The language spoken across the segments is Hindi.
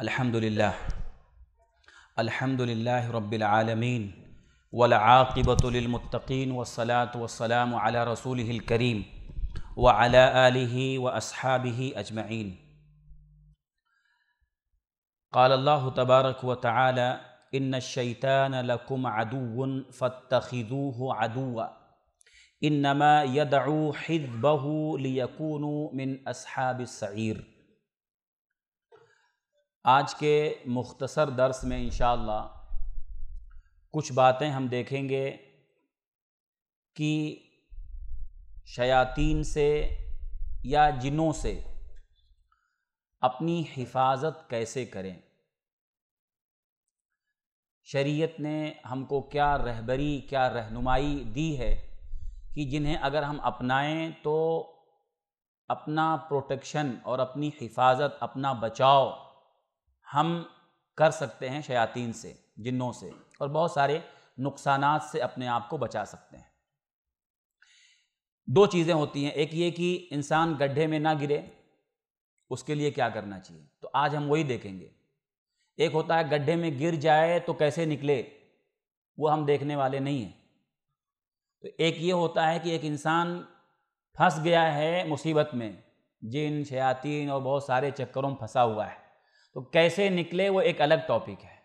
الحمد لله الحمد لله رب العالمين والعاقبة للمتقين والصلاة والسلام على رسوله الكريم وعلى آله وأصحابه أجمعين قال الله تبارك وتعالى إن الشيطان لكم عدو فاتخذوه عدوا إنما يدعو حزبه ليكونوا من أصحاب السعير आज के मुख्तसर दर्स में इन कुछ बातें हम देखेंगे कि शयातीन से या जिनों से अपनी हिफाजत कैसे करें शरीयत ने हमको क्या रहबरी क्या रहनुमाई दी है कि जिन्हें अगर हम अपनाएं तो अपना प्रोटेक्शन और अपनी हिफाजत अपना बचाव हम कर सकते हैं शयातीन से जिन्नों से और बहुत सारे नुकसान से अपने आप को बचा सकते हैं दो चीज़ें होती हैं एक ये कि इंसान गड्ढे में ना गिरे उसके लिए क्या करना चाहिए तो आज हम वही देखेंगे एक होता है गड्ढे में गिर जाए तो कैसे निकले वो हम देखने वाले नहीं हैं तो एक ये होता है कि एक इंसान फंस गया है मुसीबत में जिन शयातीन और बहुत सारे चक्करों में फंसा हुआ है तो कैसे निकले वो एक अलग टॉपिक है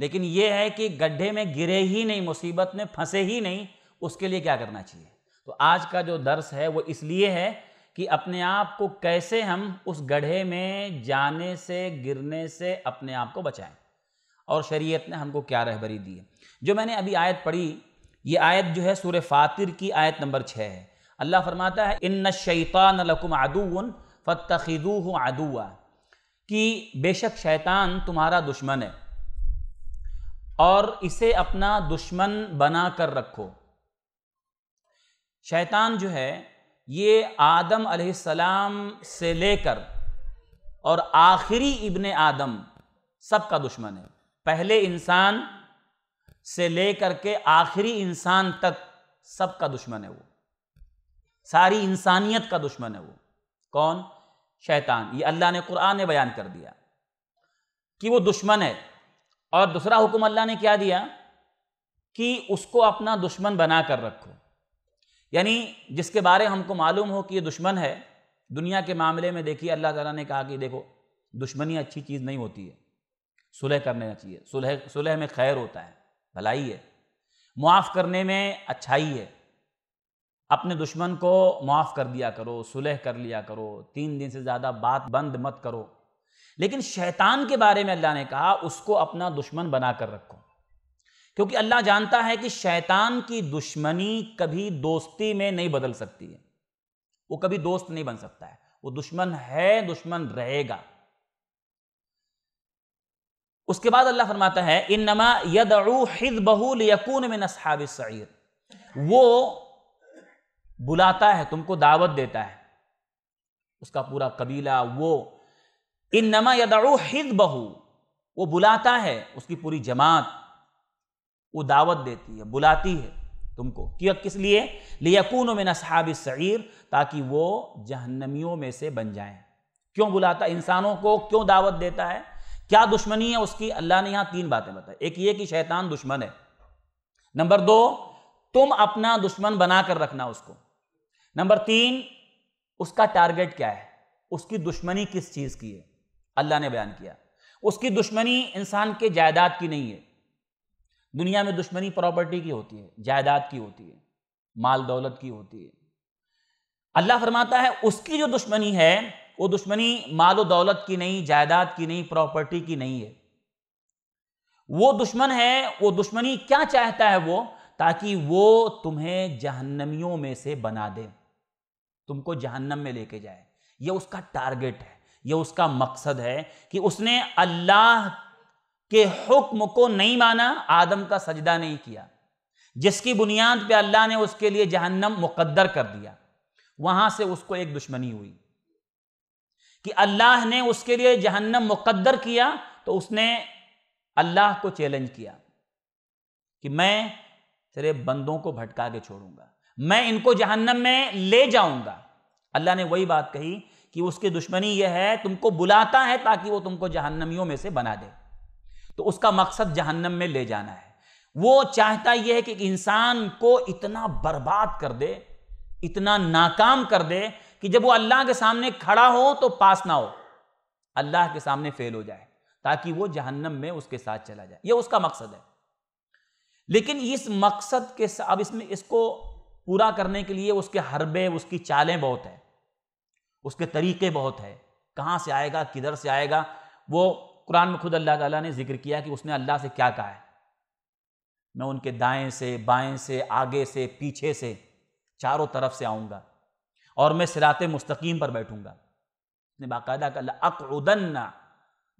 लेकिन ये है कि गड्ढे में गिरे ही नहीं मुसीबत में फंसे ही नहीं उसके लिए क्या करना चाहिए तो आज का जो दर्स है वो इसलिए है कि अपने आप को कैसे हम उस गड्ढे में जाने से गिरने से अपने आप को बचाएं और शरीयत ने हमको क्या रहबरी दी है जो मैंने अभी आयत पढ़ी ये आयत जो है सूर फातिर की आयत नंबर छः है अल्लाह फरमाता है इन शैतान लकुम आदून फ़तखिदू आदुआ कि बेशक शैतान तुम्हारा दुश्मन है और इसे अपना दुश्मन बना कर रखो शैतान जो है ये आदम अलैहिस्सलाम से लेकर और आखिरी इब्ने आदम सबका दुश्मन है पहले इंसान से लेकर के आखिरी इंसान तक सबका दुश्मन है वो सारी इंसानियत का दुश्मन है वो कौन शैतान ये अल्लाह ने कुरान ने बयान कर दिया कि वो दुश्मन है और दूसरा हुक्म अल्लाह ने क्या दिया कि उसको अपना दुश्मन बना कर रखो यानी जिसके बारे हमको मालूम हो कि ये दुश्मन है दुनिया के मामले में देखिए अल्लाह ताला ने कहा कि देखो दुश्मनी अच्छी चीज़ नहीं होती है सुलह करने चाहिए सुलह सुलह में खैर होता है भलाई है मुआफ़ करने में अच्छाई है अपने दुश्मन को माफ़ कर दिया करो सुलह कर लिया करो तीन दिन से ज़्यादा बात बंद मत करो लेकिन शैतान के बारे में अल्लाह ने कहा उसको अपना दुश्मन बना कर रखो क्योंकि अल्लाह जानता है कि शैतान की दुश्मनी कभी दोस्ती में नहीं बदल सकती है वो कभी दोस्त नहीं बन सकता है वो दुश्मन है दुश्मन रहेगा उसके बाद अल्लाह फरमाता है इन नमा यदू हिज बहुल यकून में नसहाब वो बुलाता है तुमको दावत देता है उसका पूरा कबीला वो इन नमा यदाड़ो हिद वो बुलाता है उसकी पूरी जमात वो दावत देती है बुलाती है तुमको क्यों किस लिए लियकून में नसहाब सईर ताकि वो जहन्नमियों में से बन जाए क्यों बुलाता इंसानों को क्यों दावत देता है क्या दुश्मनी है उसकी अल्लाह ने यहाँ तीन बातें बताई एक ये कि शैतान दुश्मन है नंबर दो तुम अपना दुश्मन बना कर रखना उसको नंबर तीन उसका टारगेट क्या है उसकी दुश्मनी किस चीज़ की है अल्लाह ने बयान किया उसकी दुश्मनी इंसान के जायदाद की नहीं है दुनिया में दुश्मनी प्रॉपर्टी की होती है जायदाद की होती है माल दौलत की होती है अल्लाह फरमाता है उसकी जो दुश्मनी है वो दुश्मनी माल और दौलत की नहीं जायदाद की नहीं प्रॉपर्टी की नहीं है वो दुश्मन है वो दुश्मनी क्या चाहता है वो ताकि वो तुम्हें जहन्नमियों में से बना दे तुमको जहन्नम में लेके जाए यह उसका टारगेट है यह उसका मकसद है कि उसने अल्लाह के हुक्म को नहीं माना आदम का सजदा नहीं किया जिसकी बुनियाद पे अल्लाह ने उसके लिए जहन्नम मुकद्दर कर दिया वहां से उसको एक दुश्मनी हुई कि अल्लाह ने उसके लिए जहन्नम मुकद्दर किया तो उसने अल्लाह को चैलेंज किया कि मैं तेरे बंदों को भटका के छोड़ूंगा मैं इनको जहन्नम में ले जाऊंगा अल्लाह ने वही बात कही कि उसकी दुश्मनी यह है तुमको बुलाता है ताकि वो तुमको जहन्नमियों में से बना दे तो उसका मकसद जहन्नम में ले जाना है वो चाहता यह है कि इंसान को इतना बर्बाद कर दे इतना नाकाम कर दे कि जब वो अल्लाह के सामने खड़ा हो तो पास ना हो अल्लाह के सामने फेल हो जाए ताकि वो जहन्नम में उसके साथ चला जाए ये उसका मकसद है लेकिन इस मकसद के अब इसमें इसको पूरा करने के लिए उसके हरबे उसकी चालें बहुत हैं उसके तरीके बहुत हैं कहाँ से आएगा किधर से आएगा वो कुरान में खुद अल्लाह ताला ने जिक्र किया कि उसने अल्लाह से क्या कहा है मैं उनके दाएं से बाएं से आगे से पीछे से चारों तरफ से आऊँगा और मैं सिरात मुस्तकीम पर बैठूँगा उसने बाकायदा कहा अकउदन्ना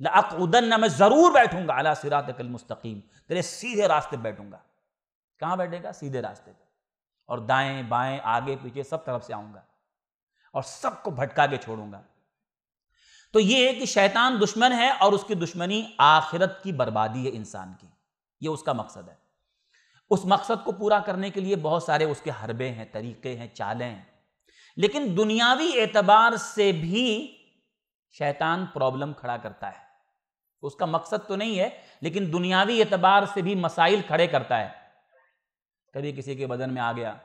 लकउदन्ना मैं ज़रूर बैठूँगा अला सिरात कल मुस्तकीम तेरे सीधे रास्ते बैठूँगा कहाँ बैठेगा सीधे रास्ते पर और दाएं बाएं आगे पीछे सब तरफ से आऊंगा और सबको भटका के छोड़ूंगा तो ये है कि शैतान दुश्मन है और उसकी दुश्मनी आखिरत की बर्बादी है इंसान की ये उसका मकसद है उस मकसद को पूरा करने के लिए बहुत सारे उसके हरबे हैं तरीके हैं चालें हैं लेकिन दुनियावी एतबार से भी शैतान प्रॉब्लम खड़ा करता है उसका मकसद तो नहीं है लेकिन दुनियावी एतबार से भी मसाइल खड़े करता है कभी किसी के बदन में आ गया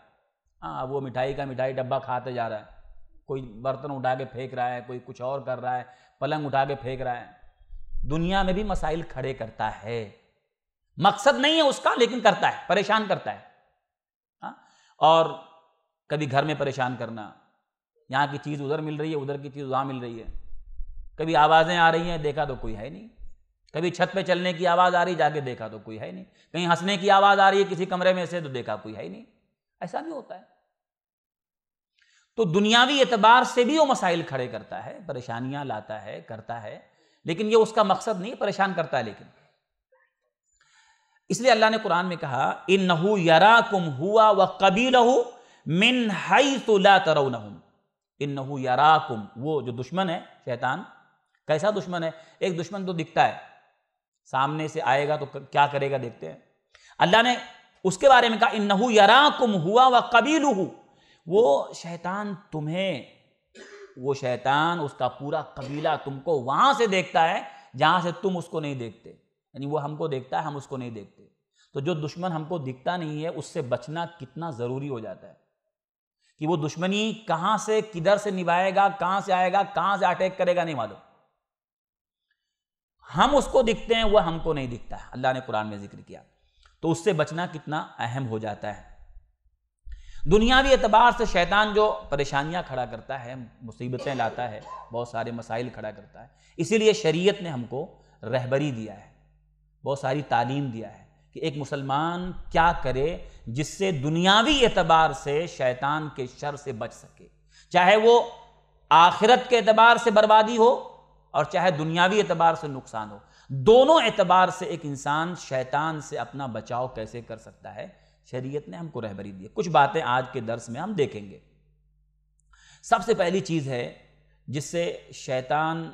हाँ वो मिठाई का मिठाई डब्बा खाते जा रहा है कोई बर्तन उठा के फेंक रहा है कोई कुछ और कर रहा है पलंग उठा के फेंक रहा है दुनिया में भी मसाइल खड़े करता है मकसद नहीं है उसका लेकिन करता है परेशान करता है हाँ और कभी घर में परेशान करना यहाँ की चीज़ उधर मिल रही है उधर की चीज़ वहाँ मिल रही है कभी आवाज़ें आ रही हैं देखा तो कोई है नहीं कभी छत पे चलने की आवाज़ आ रही जाके देखा तो कोई है नहीं कहीं हंसने की आवाज़ आ रही है किसी कमरे में से तो देखा कोई है ही नहीं ऐसा भी होता है तो दुनियावी एतबार से भी वो मसाइल खड़े करता है परेशानियां लाता है करता है लेकिन ये उसका मकसद नहीं परेशान करता है लेकिन इसलिए अल्लाह ने कुरान में कहा इन नहू यरा कुम हुआ व लहू मिन हई तुला तरऊ नहुम इन नहू यरा कुम वो जो दुश्मन है शैतान कैसा दुश्मन है एक दुश्मन तो दिखता है सामने से आएगा तो क्या करेगा देखते हैं अल्लाह ने उसके बारे में कहा इन नहू यरा कुम हुआ व कबील वो शैतान तुम्हें वो शैतान उसका पूरा कबीला तुमको वहाँ से देखता है जहाँ से तुम उसको नहीं देखते यानी वो हमको देखता है हम उसको नहीं देखते तो जो दुश्मन हमको दिखता नहीं है उससे बचना कितना ज़रूरी हो जाता है कि वो दुश्मनी कहाँ से किधर से निभाएगा कहाँ से आएगा कहाँ से अटैक करेगा नहीं मालूम हम उसको दिखते हैं वह हमको नहीं दिखता है अल्लाह ने कुरान में जिक्र किया तो उससे बचना कितना अहम हो जाता है दुनियावी एतबार से शैतान जो परेशानियां खड़ा करता है मुसीबतें लाता है बहुत सारे मसाइल खड़ा करता है इसीलिए शरीयत ने हमको रहबरी दिया है बहुत सारी तालीम दिया है कि एक मुसलमान क्या करे जिससे दुनियावी एतबार से शैतान के शर से बच सके चाहे वो आखिरत के एतबार से बर्बादी हो और चाहे दुनियावी एतबार से नुकसान हो दोनों एतबार से एक इंसान शैतान से अपना बचाव कैसे कर सकता है शरीयत ने हमको रहबरी दी कुछ बातें आज के दर्स में हम देखेंगे सबसे पहली चीज़ है जिससे शैतान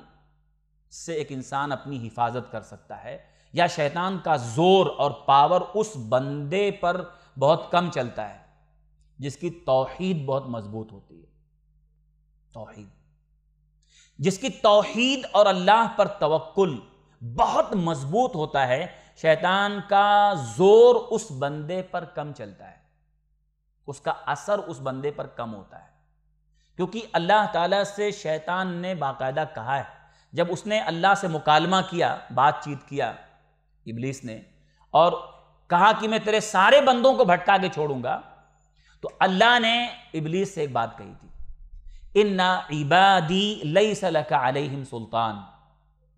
से एक इंसान अपनी हिफाजत कर सकता है या शैतान का जोर और पावर उस बंदे पर बहुत कम चलता है जिसकी तौहीद बहुत मजबूत होती है तौहीद जिसकी तोहीद और अल्लाह पर तवक्ल बहुत मजबूत होता है शैतान का जोर उस बंदे पर कम चलता है उसका असर उस बंदे पर कम होता है क्योंकि अल्लाह ताला से शैतान ने बाकायदा कहा है जब उसने अल्लाह से मुकालमा किया बातचीत किया इबलीस ने और कहा कि मैं तेरे सारे बंदों को भटका के छोड़ूंगा तो अल्लाह ने इबलीस से एक बात कही थी इन्ना इबादी लई सलम सुल्तान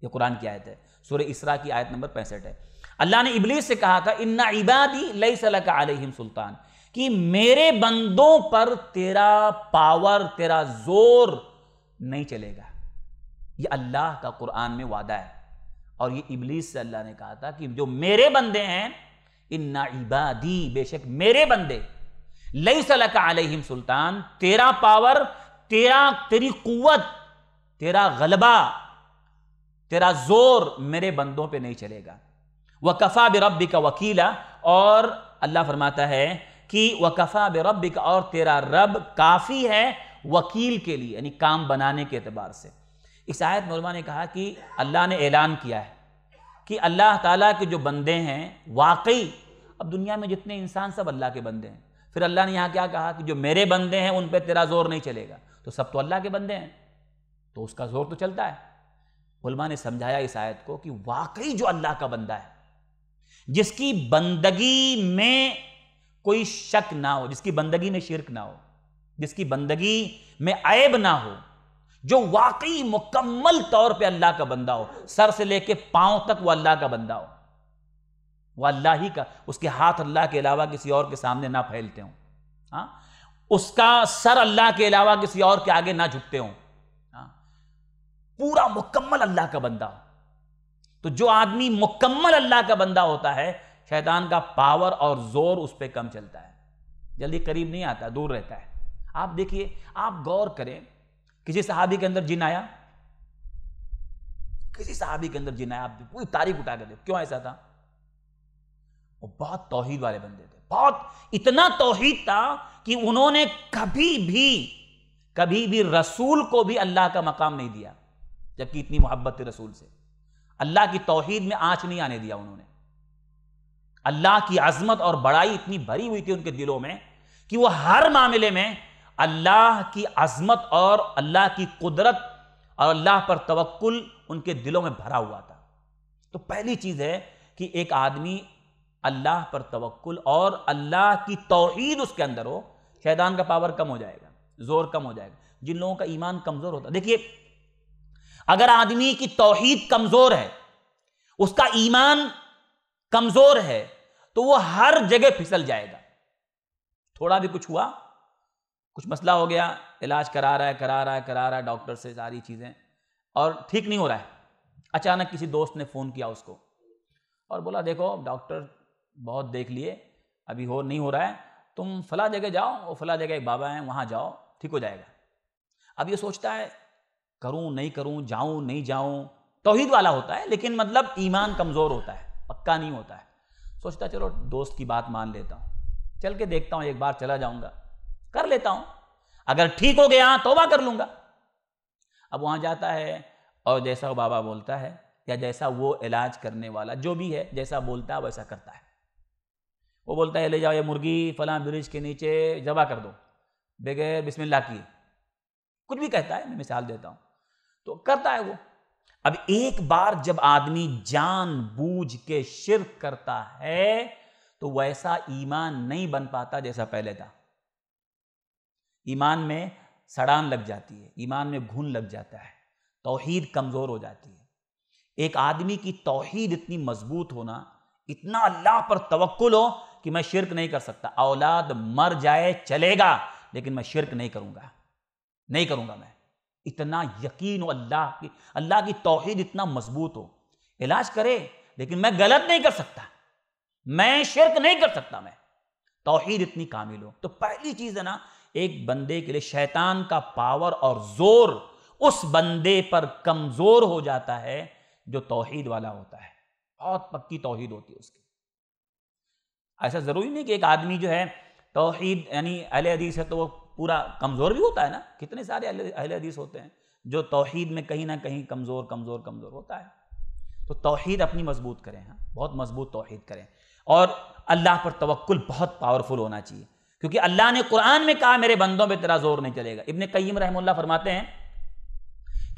ये कुरान की आयत है सूर्य इसरा की आयत नंबर पैंसठ है अल्लाह ने इबलीस से कहा था इन्ना इबादी लई सलम सुल्तान कि मेरे बंदों पर तेरा पावर तेरा जोर नहीं चलेगा ये अल्लाह का कुरान में वादा है और ये इबलीस से अल्लाह ने कहा था कि जो मेरे बंदे हैं इन्ना इबादी बेशक मेरे बंदे लई सलका अलहिम सुल्तान तेरा पावर तेरा तेरी कुत तेरा गलबा तेरा जोर मेरे बंदों पे नहीं चलेगा वकफा रबी का वकीला और अल्लाह फरमाता है कि वकफा बरबी का और तेरा रब काफ़ी है वकील के लिए यानी काम बनाने के अतबार से इस आयत मरमा ने कहा कि अल्लाह ने ऐलान किया है कि अल्लाह ताला के जो बंदे हैं वाकई अब दुनिया में जितने इंसान सब अल्लाह के बंदे हैं फिर अल्लाह ने यहाँ क्या कहा कि जो मेरे बंदे हैं उन पर तेरा जोर नहीं चलेगा तो सब तो अल्लाह के बंदे हैं तो उसका जोर तो चलता है उलमा ने समझाया इस आयत को कि वाकई जो अल्लाह का बंदा है जिसकी बंदगी में कोई शक ना हो जिसकी बंदगी में शिरक ना हो जिसकी बंदगी में ऐब ना हो जो वाकई मुकम्मल तौर पे अल्लाह का बंदा हो सर से लेके पांव तक वो अल्लाह का बंदा हो वह अल्लाह ही का उसके हाथ अल्लाह के अलावा किसी और के सामने ना फैलते हो हाँ उसका सर अल्लाह के अलावा किसी और के आगे ना झुकते हों हाँ। पूरा मुकम्मल अल्लाह का बंदा तो जो आदमी मुकम्मल अल्लाह का बंदा होता है शैतान का पावर और जोर उस पर कम चलता है जल्दी करीब नहीं आता दूर रहता है आप देखिए आप गौर करें किसी सहाबी के अंदर जिन आया किसी सहाबी के अंदर जिन आया आप पूरी तारीफ उठा कर दे क्यों ऐसा था वो बहुत तोहहीद वाले बंदे थे बहुत इतना तोहहीद था कि उन्होंने कभी भी कभी भी रसूल को भी अल्लाह का मकाम नहीं दिया जबकि इतनी मोहब्बत थी रसूल से अल्लाह की तोहहीद में आँच नहीं आने दिया उन्होंने अल्लाह की आजमत और बड़ाई इतनी भरी हुई थी उनके दिलों में कि वो हर मामले में अल्लाह की आजमत और अल्लाह की कुदरत और अल्लाह पर तवक्ल उनके दिलों में भरा हुआ था तो पहली चीज़ है कि एक आदमी अल्लाह पर तवक्ल और अल्लाह की तोहहीद उसके अंदर हो शैतान का पावर कम हो जाएगा जोर कम हो जाएगा जिन लोगों का ईमान कमजोर होता है देखिए अगर आदमी की तोहहीद कमजोर है उसका ईमान कमजोर है तो वो हर जगह फिसल जाएगा थोड़ा भी कुछ हुआ कुछ मसला हो गया इलाज करा रहा है करा रहा है करा रहा है डॉक्टर से सारी चीज़ें और ठीक नहीं हो रहा है अचानक किसी दोस्त ने फ़ोन किया उसको और बोला देखो डॉक्टर बहुत देख लिए अभी हो नहीं हो रहा है तुम फला जगह जाओ और फला जगह एक बाबा हैं वहाँ जाओ ठीक हो जाएगा अब ये सोचता है करूँ नहीं करूँ जाऊँ नहीं जाऊँ तोहहीद वाला होता है लेकिन मतलब ईमान कमज़ोर होता है पक्का नहीं होता है सोचता चलो दोस्त की बात मान लेता हूँ चल के देखता हूँ एक बार चला जाऊँगा कर लेता हूँ अगर ठीक हो गया तोबा कर लूँगा अब वहाँ जाता है और जैसा वो बाबा बोलता है या जैसा वो इलाज करने वाला जो भी है जैसा बोलता है वैसा करता है वो बोलता है ले जाओ ये मुर्गी फलां ब्रिज के नीचे जबा कर दो बगैर बिस्मिल्लाह की कुछ भी कहता है मैं मिसाल देता हूँ तो करता है वो अब एक बार जब आदमी जान बूझ के शिरक करता है तो वैसा ईमान नहीं बन पाता जैसा पहले था ईमान में सड़ान लग जाती है ईमान में घुन लग जाता है तोहीद कमज़ोर हो जाती है एक आदमी की तोहीद इतनी मजबूत होना इतना अल्लाह पर तवक्ल हो कि मैं शिरक नहीं कर सकता औलाद मर जाए चलेगा लेकिन मैं शिरक नहीं करूंगा नहीं करूंगा मैं इतना यकीन हो अल्लाह की अल्लाह की तोहद इतना मजबूत हो इलाज करे लेकिन मैं गलत नहीं कर सकता मैं शिरक नहीं कर सकता मैं तोहद इतनी कामिल हो तो पहली चीज़ है ना एक बंदे के लिए शैतान का पावर और जोर उस बंदे पर कमज़ोर हो जाता है जो तोहद वाला होता है बहुत पक्की तोहद होती है उसकी ऐसा ज़रूरी नहीं कि एक आदमी जो है तोहद यानी अहल हदीस है तो वो पूरा कमज़ोर भी होता है ना कितने सारे अहल हदीस होते हैं जो तोहद में कहीं ना कहीं कमज़ोर कमज़ोर कमज़ोर होता है तो तोहद अपनी मजबूत करें हाँ बहुत मजबूत तोहद करें और अल्लाह पर तवक्ल बहुत पावरफुल होना चाहिए क्योंकि अल्लाह ने कुरान में कहा मेरे बंदों पर तेरा जोर नहीं चलेगा इबन कईम रहमल्ला फरमाते हैं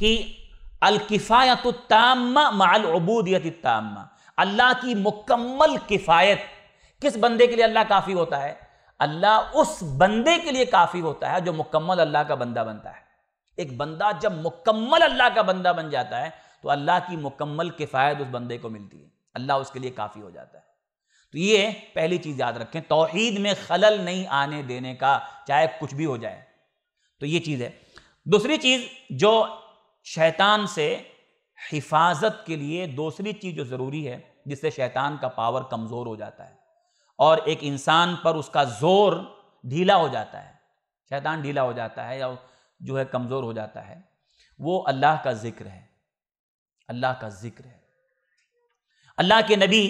कि अलकिफ़ायत तामा माल अबूदियत तामा अल्लाह की मुकम्मल किफ़ायत किस बंदे के लिए अल्लाह काफ़ी होता है अल्लाह उस बंदे के लिए काफ़ी होता है जो मुकम्मल अल्लाह का बंदा बनता है एक बंदा जब मुकम्मल अल्लाह का बंदा बन जाता है तो अल्लाह की मुकम्मल किफ़ायत उस बंदे को मिलती है अल्लाह उसके लिए काफ़ी हो जाता है तो ये पहली चीज़ याद रखें तोहहीद में खलल नहीं आने देने का चाहे कुछ भी हो जाए तो ये चीज़ है दूसरी चीज़ जो शैतान से हिफाजत के लिए दूसरी चीज़ जो ज़रूरी है जिससे शैतान का पावर कमज़ोर हो जाता है और एक इंसान पर उसका जोर ढीला हो जाता है शैतान ढीला हो जाता है या जो है कमज़ोर हो जाता है वो अल्लाह का ज़िक्र है अल्लाह का ज़िक्र है अल्लाह के नबी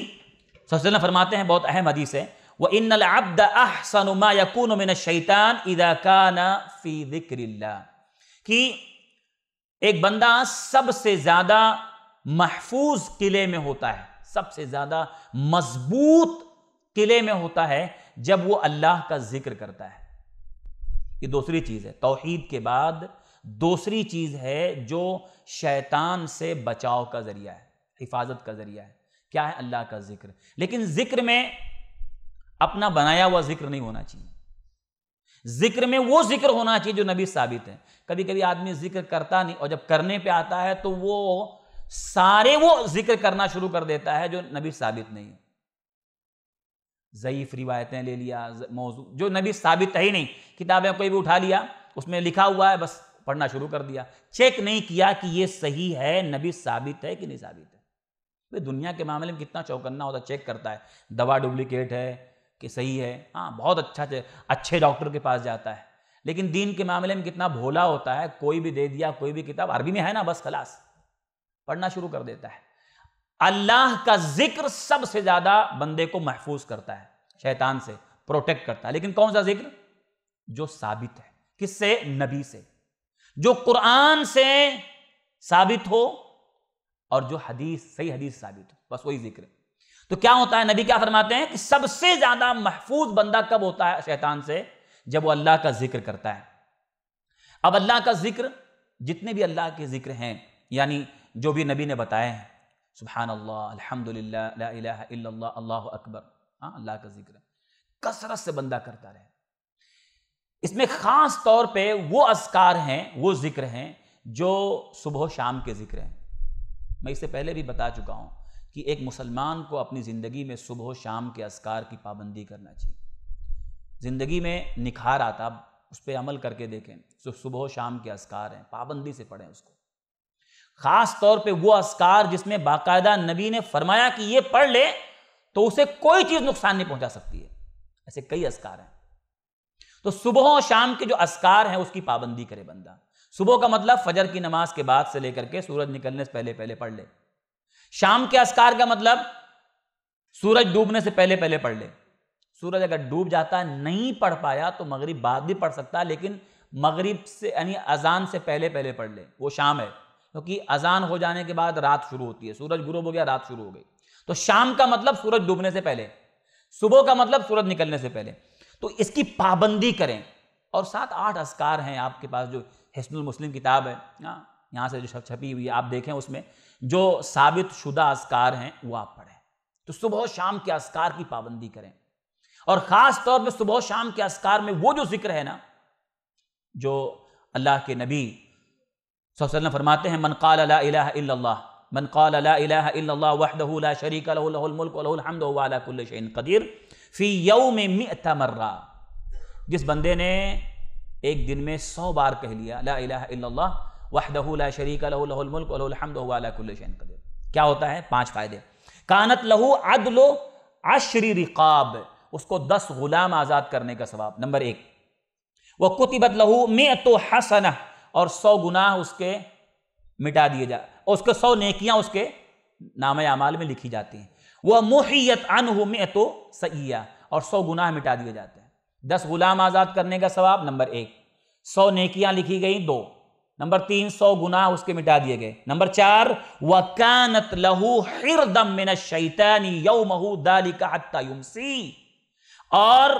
वसल्लम फरमाते हैं बहुत अहम हदीस है वह इन अब्द अहसनुमा यकून मिन शैतान इदाकाना फ़ी ज़िक्र कि एक बंदा सबसे ज़्यादा महफूज किले में होता है सबसे ज़्यादा मजबूत किले में होता है जब वो अल्लाह का जिक्र करता है ये दूसरी चीज़ है तोहहीद के बाद दूसरी चीज़ है जो शैतान से बचाव का ज़रिया है हिफाजत का ज़रिया है क्या है अल्लाह का जिक्र लेकिन जिक्र में अपना बनाया हुआ जिक्र नहीं होना चाहिए जिक्र में वो जिक्र होना चाहिए जो नबी साबित है कभी कभी आदमी जिक्र करता नहीं और जब करने पे आता है तो वो सारे वो जिक्र करना शुरू कर देता है जो नबी साबित नहीं है ज़यीफ़ रिवायतें ले लिया मौजू जो नबी साबित है ही नहीं किताबें कोई भी उठा लिया उसमें लिखा हुआ है बस पढ़ना शुरू कर दिया चेक नहीं किया कि ये सही है नबी साबित है कि नहीं साबित है भाई दुनिया के मामले में कितना चौकन्ना होता चेक करता है दवा डुप्लीकेट है कि सही है हाँ बहुत अच्छा अच्छे डॉक्टर के पास जाता है लेकिन दीन के मामले में कितना भोला होता है कोई भी दे दिया कोई भी किताब अरबी में है ना बस खलास पढ़ना शुरू कर देता है अल्लाह का जिक्र सबसे ज्यादा बंदे को महफूज करता है शैतान से प्रोटेक्ट करता है लेकिन कौन सा जिक्र जो साबित है किससे नबी से जो कुरान से साबित हो और जो हदीस सही हदीस साबित हो बस वही जिक्र तो क्या होता है नबी क्या फरमाते हैं कि सबसे ज्यादा महफूज बंदा कब होता है शैतान से जब वो अल्लाह का जिक्र करता है अब अल्लाह का जिक्र जितने भी अल्लाह के जिक्र हैं यानी जो भी नबी ने बताए हैं सुबहान अल्लाह अलहमदिल्ला अल्लाह अकबर हाँ अल्लाह का जिक्र कसरत से बंदा करता रहे इसमें ख़ास तौर पे वो असकार हैं वो जिक्र हैं जो सुबह शाम के जिक्र हैं मैं इससे पहले भी बता चुका हूँ कि एक मुसलमान को अपनी ज़िंदगी में सुबह शाम के असकार की पाबंदी करना चाहिए ज़िंदगी में निखार आता उस पर अमल करके देखें सुबह शाम के असकार हैं पाबंदी से पढ़ें उसको खास तौर पे वो असकार जिसमें बाकायदा नबी ने फरमाया कि ये पढ़ ले तो उसे कोई चीज नुकसान नहीं पहुंचा सकती है ऐसे कई असकार हैं तो सुबह और शाम के जो असकार हैं उसकी पाबंदी करे बंदा सुबह का मतलब फजर की नमाज के बाद से लेकर के सूरज निकलने से पहले पहले पढ़ ले शाम के असकार का मतलब सूरज डूबने से पहले पहले पढ़ ले सूरज अगर डूब जाता नहीं पढ़ पाया तो मगरिब बाद भी पढ़ सकता है लेकिन मगरिब से यानी अजान से पहले पहले पढ़ ले वो शाम है क्योंकि अजान हो जाने के बाद रात शुरू होती है सूरज गुरु हो गया रात शुरू हो गई तो शाम का मतलब सूरज डूबने से पहले सुबह का मतलब सूरज निकलने से पहले तो इसकी पाबंदी करें और सात आठ असकार हैं आपके पास जो हिस्नुल मुस्लिम किताब है हाँ, यहाँ से जो छपी हुई आप देखें उसमें जो साबित शुदा असकार हैं वो आप पढ़ें तो सुबह शाम के असकार की पाबंदी करें और ख़ास तौर पे सुबह शाम के असकार में वो जो जिक्र है ना जो अल्लाह के नबी सल्लम फरमाते हैं मनकाल अल्लाह मनकाल अल्लाह वहदला शरीक कदीर फ़ी यौम मर्रा जिस बंदे ने एक दिन में सौ बार कह लिया ला इला वहदला शरीक अलहमदुल्लशन कदीर क्या होता है पाँच फ़ायदे कानत लहू अदलो अशरी रिकाब उसको दस गुलाम आज़ाद करने का सवाब नंबर एक वह कुतिबत लहू में तो हसना और सौ गुनाह उसके मिटा दिए जा उसके सौ नेकियां उसके नाम अमाल में लिखी जाती हैं वह मोहियत अनहुम तो सैया और सौ गुनाह मिटा दिए जाते हैं दस गुलाम आज़ाद करने का सवाब नंबर एक सौ नेकियां लिखी गई दो नंबर तीन सौ गुनाह उसके मिटा दिए गए नंबर चार वकानत लहू हिरदम शैतानी यौ महू दालिका हत्ता और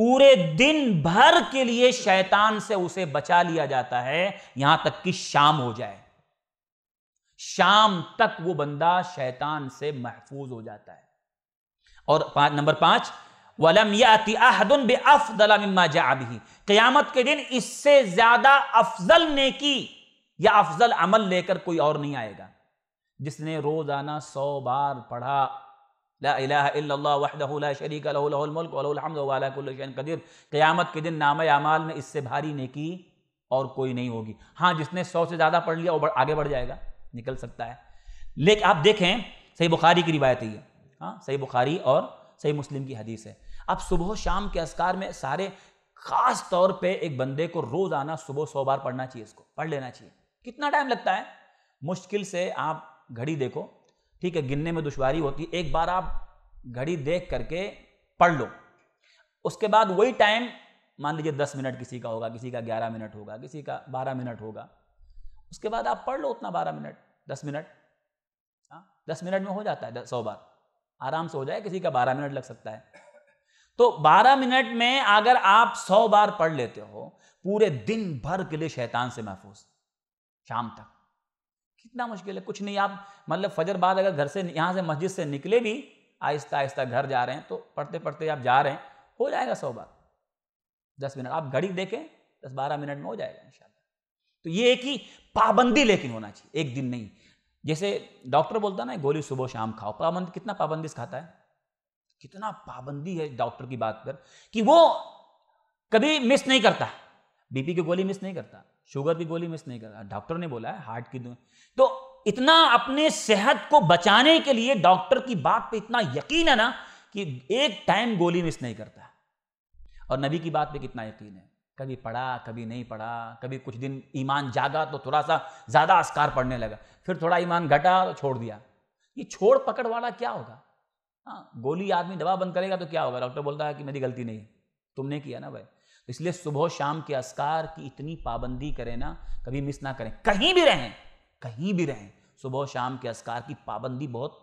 पूरे दिन भर के लिए शैतान से उसे बचा लिया जाता है यहां तक कि शाम हो जाए शाम तक वो बंदा शैतान से महफूज हो जाता है और पांच नंबर पांच वलम याति अहदन बे अफदला मिम्मा जाबी क्यामत के दिन इससे ज़्यादा अफजल नेकी या अफजल अमल लेकर कोई और नहीं आएगा जिसने रोज़ाना सौ बार पढ़ा ला इला वहदह ला शरीक लहुलमल्क वलहमद वालकुल्ल कदीर क़यामत के दिन नाम अमाल में इससे भारी नेकी और कोई नहीं होगी हाँ जिसने सौ से ज़्यादा पढ़ लिया वो आगे बढ़ जाएगा निकल सकता है लेकिन आप देखें सही बुखारी की रिवायत है ये हाँ सही बुखारी और सही मुस्लिम की हदीस है अब सुबह शाम के असकार में सारे ख़ास तौर पे एक बंदे को रोज़ाना सुबह सौ बार पढ़ना चाहिए इसको पढ़ लेना चाहिए कितना टाइम लगता है मुश्किल से आप घड़ी देखो ठीक है गिनने में दुश्वारी होती है एक बार आप घड़ी देख करके पढ़ लो उसके बाद वही टाइम मान लीजिए दस मिनट किसी का होगा किसी का ग्यारह मिनट होगा किसी का बारह मिनट होगा उसके बाद आप पढ़ लो उतना बारह मिनट दस मिनट हाँ दस मिनट में हो जाता है सौ बार आराम से हो जाए किसी का बारह मिनट लग सकता है तो बारह मिनट में अगर आप सौ बार पढ़ लेते हो पूरे दिन भर के लिए शैतान से महफूज शाम तक कितना मुश्किल है कुछ नहीं आप मतलब फजर बाद अगर घर से यहाँ से मस्जिद से निकले भी आहिस्ता आहिस्ता घर जा रहे हैं तो पढ़ते पढ़ते आप जा रहे हैं हो जाएगा सौ बार दस मिनट आप घड़ी देखें दस बारह मिनट में हो जाएगा इन तो ये एक ही पाबंदी लेकिन होना चाहिए एक दिन नहीं जैसे डॉक्टर बोलता ना गोली सुबह शाम खाओ पाबंदी कितना पाबंदी खाता है कितना पाबंदी है डॉक्टर की बात पर कि वो कभी मिस नहीं करता बीपी की गोली मिस नहीं करता शुगर की गोली मिस नहीं कर रहा डॉक्टर ने बोला है हार्ट की तो इतना अपने सेहत को बचाने के लिए डॉक्टर की बात पे इतना यकीन है ना कि एक टाइम गोली मिस नहीं करता और नबी की बात पे कितना यकीन है कभी पढ़ा कभी नहीं पढ़ा कभी कुछ दिन ईमान जागा तो थोड़ा सा ज़्यादा असकार पड़ने लगा फिर थोड़ा ईमान घटा तो छोड़ दिया ये छोड़ पकड़ वाला क्या होगा हाँ गोली आदमी दवा बंद करेगा तो क्या होगा डॉक्टर बोलता है कि मेरी गलती नहीं तुमने किया ना भाई इसलिए सुबह शाम के असकार की इतनी पाबंदी करें ना कभी मिस ना करें कहीं भी रहें कहीं भी रहें सुबह शाम के असकार की पाबंदी बहुत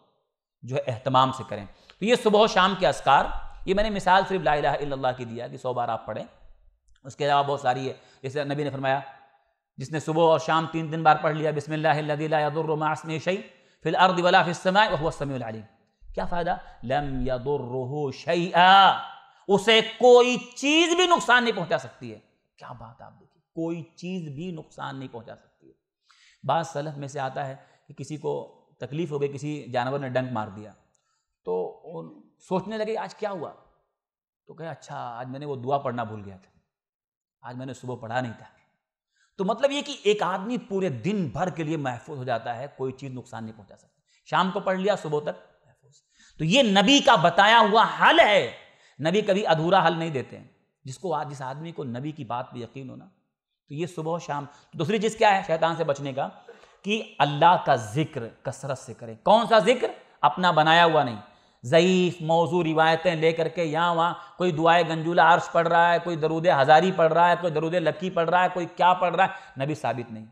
जो है अहतमाम से करें तो ये सुबह शाम के असकार ये मैंने मिसाल सिर्फ ला इला की दिया कि सौ बार आप पढ़ें उसके अलावा बहुत सारी है जैसे नबी ने फरमाया जिसने सुबह और शाम तीन दिन बार पढ़ लिया बिसमिल्लादुर्रमासम शई फिल अर्द वला वह क्या फ़ायदा लम यदुर्रहु शैआ उसे कोई चीज भी नुकसान नहीं पहुंचा सकती है क्या बात आप देखिए कोई चीज भी नुकसान नहीं पहुंचा सकती है बात सलफ में से आता है कि किसी को तकलीफ हो गई किसी जानवर ने डंक मार दिया तो सोचने लगे आज क्या हुआ तो कहे अच्छा आज मैंने वो दुआ पढ़ना भूल गया था आज मैंने सुबह पढ़ा नहीं था तो मतलब ये कि एक आदमी पूरे दिन भर के लिए महफूज हो जाता है कोई चीज़ नुकसान नहीं पहुंचा सकती शाम को पढ़ लिया सुबह तक महफूज तो ये नबी का बताया हुआ हल है नबी कभी अधूरा हल नहीं देते हैं जिसको आज जिस आदमी को नबी की बात पर यकीन होना तो ये सुबह शाम तो दूसरी चीज़ क्या है शैतान से बचने का कि अल्लाह का जिक्र कसरत से करें कौन सा जिक्र अपना बनाया हुआ नहीं ज़यीफ़ मौजू रिवायतें लेकर के यहाँ वहाँ कोई दुआए गंजूला अर्श पढ़ रहा है कोई दरूद हज़ारी पढ़ रहा है कोई दरूद लकी पढ़ रहा है कोई क्या पढ़ रहा है नबी साबित नहीं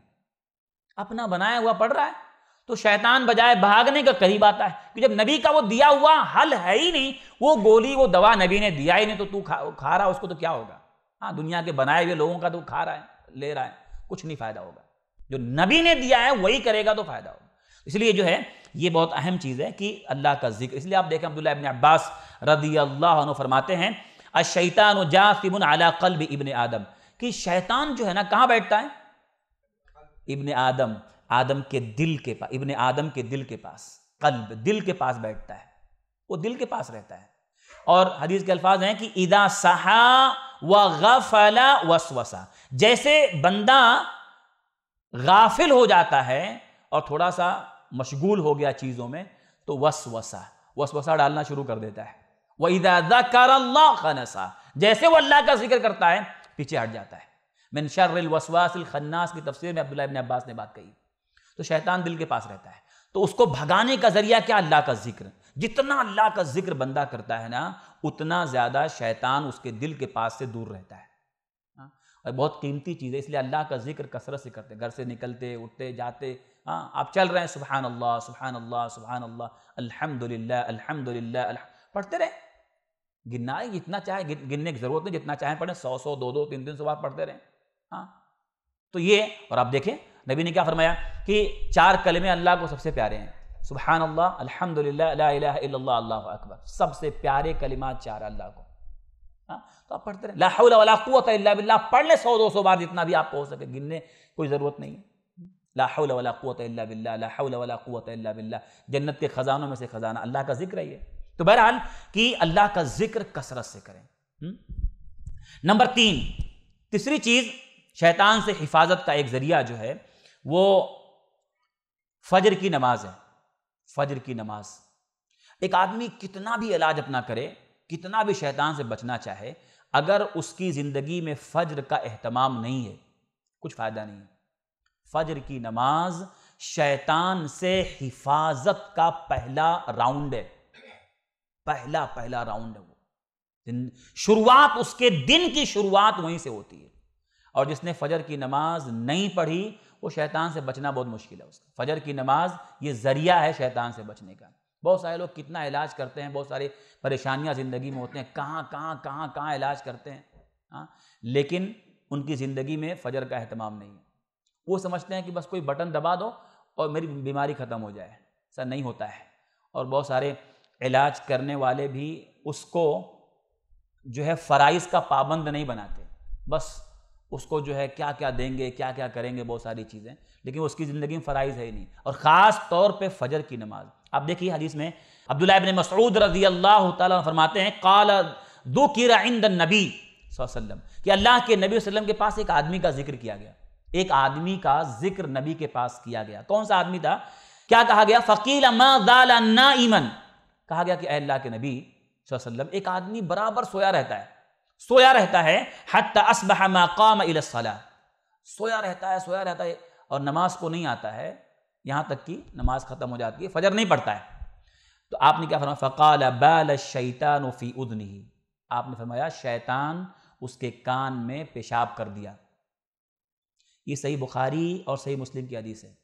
अपना बनाया हुआ पढ़ रहा है तो शैतान बजाय भागने का करीब आता है कि जब नबी का वो दिया हुआ हल है ही नहीं वो गोली वो दवा नबी ने दिया ही नहीं तो तू खा खा रहा उसको तो क्या होगा हाँ दुनिया के बनाए हुए लोगों का तो खा रहा है ले रहा है कुछ नहीं फायदा होगा जो नबी ने दिया है वही करेगा तो फायदा होगा इसलिए जो है ये बहुत अहम चीज़ है कि अल्लाह का जिक्र इसलिए आप देखें अब्दुल्ला इबन अब्बास रदी अल्लाह फरमाते हैं अशैतान जाबन अला कल्ब इबन आदम कि शैतान जो है ना कहां बैठता है इबन आदम आदम के दिल के पास इबन आदम के दिल के पास कल्ब दिल के पास बैठता है वो दिल के पास रहता है और हदीस के अल्फाज हैं कि इदा सहा व गफला वसवसा जैसे बंदा गाफिल हो जाता है और थोड़ा सा मशगूल हो गया चीज़ों में तो वसवसा वसवसा डालना शुरू कर देता है वह इदा खनसा जैसे वो अल्लाह का जिक्र करता है पीछे हट जाता है मिन शर्र खन्नास की तफसीर में अब्दुल्ला अब्बास ने बात कही तो शैतान दिल के पास रहता है तो उसको भगाने का जरिया क्या अल्लाह का जिक्र जितना अल्लाह का जिक्र बंदा करता है ना उतना ज़्यादा शैतान उसके दिल के पास से दूर रहता है हाँ? और बहुत कीमती चीज़ है इसलिए अल्लाह का जिक्र कसरत से करते घर से निकलते उठते जाते हाँ आप चल रहे हैं सुबहान अल्लाह सुबहान अल्लाह सुबहान अल्लाह अल्हम्दुलिल्लाह अल्हम्दुलिल्लाह पढ़ते रहें गिनना है जितना चाहे गिनने की ज़रूरत नहीं जितना चाहे पढ़ें सौ सौ दो दो तीन तीन सौ बार पढ़ते रहें हाँ तो ये और आप देखें नबी ने क्या फरमाया कि चार कलमे अल्लाह को सबसे प्यारे हैं सुबहान अल्लाह अलहमदिल्ला अल्लाह अकबर सबसे प्यारे कलिमा चार अल्लाह को हाँ, तो आप पढ़ते रहे लाहौला पढ़ लें सौ दो सौ बार जितना भी आपको हो सके गिनने कोई ज़रूरत नहीं है लाहौला जन्नत के ख़जानों में से ख़जाना अल्लाह का जिक्र ही है तो बहरहाल कि अल्लाह का जिक्र कसरत से करें नंबर तीन तीसरी चीज़ शैतान से हिफाजत का एक ज़रिया जो है वो फजर की नमाज है फजर की नमाज एक आदमी कितना भी इलाज अपना करे कितना भी शैतान से बचना चाहे अगर उसकी ज़िंदगी में फजर का अहतमाम नहीं है कुछ फ़ायदा नहीं है फजर की नमाज शैतान से हिफाजत का पहला राउंड है पहला पहला राउंड है वो शुरुआत उसके दिन की शुरुआत वहीं से होती है और जिसने फजर की नमाज नहीं पढ़ी वो शैतान से बचना बहुत मुश्किल है उसका फजर की नमाज ये ज़रिया है शैतान से बचने का बहुत सारे लोग कितना इलाज करते हैं बहुत सारी परेशानियां ज़िंदगी में होते हैं कहाँ कहाँ कहाँ कहाँ इलाज करते हैं हाँ लेकिन उनकी ज़िंदगी में फजर का अहतमाम नहीं है वो समझते हैं कि बस कोई बटन दबा दो और मेरी बीमारी ख़त्म हो जाए ऐसा नहीं होता है और बहुत सारे इलाज करने वाले भी उसको जो है फ़राइज़ का पाबंद नहीं बनाते बस उसको जो है क्या क्या देंगे क्या क्या करेंगे बहुत सारी चीज़ें लेकिन उसकी ज़िंदगी में फ़राइज़ है ही नहीं और ख़ास तौर पर फ़जर की नमाज आप देखिए हदीस में अब्दुल्ला इबन मसऊद रजी अल्लाह तरमाते फरमाते हैं काल दो किरा इंद नबी वसल्लम कि अल्लाह के नबी वसल्लम के पास एक आदमी का जिक्र किया गया एक आदमी का जिक्र नबी के पास किया गया कौन सा आदमी था क्या कहा गया फ़कील ईमन कहा गया कि अल्लाह के नबी वसल्लम एक आदमी बराबर सोया रहता है सोया रहता है हत असबह मकाम सोया रहता है सोया रहता है और नमाज को नहीं आता है यहाँ तक कि नमाज ख़त्म हो जाती है फजर नहीं पड़ता है तो आपने क्या फरमाया फ़काल बाल शैतान फ़ी उदनी आपने फरमाया शैतान उसके कान में पेशाब कर दिया ये सही बुखारी और सही मुस्लिम की हदीस है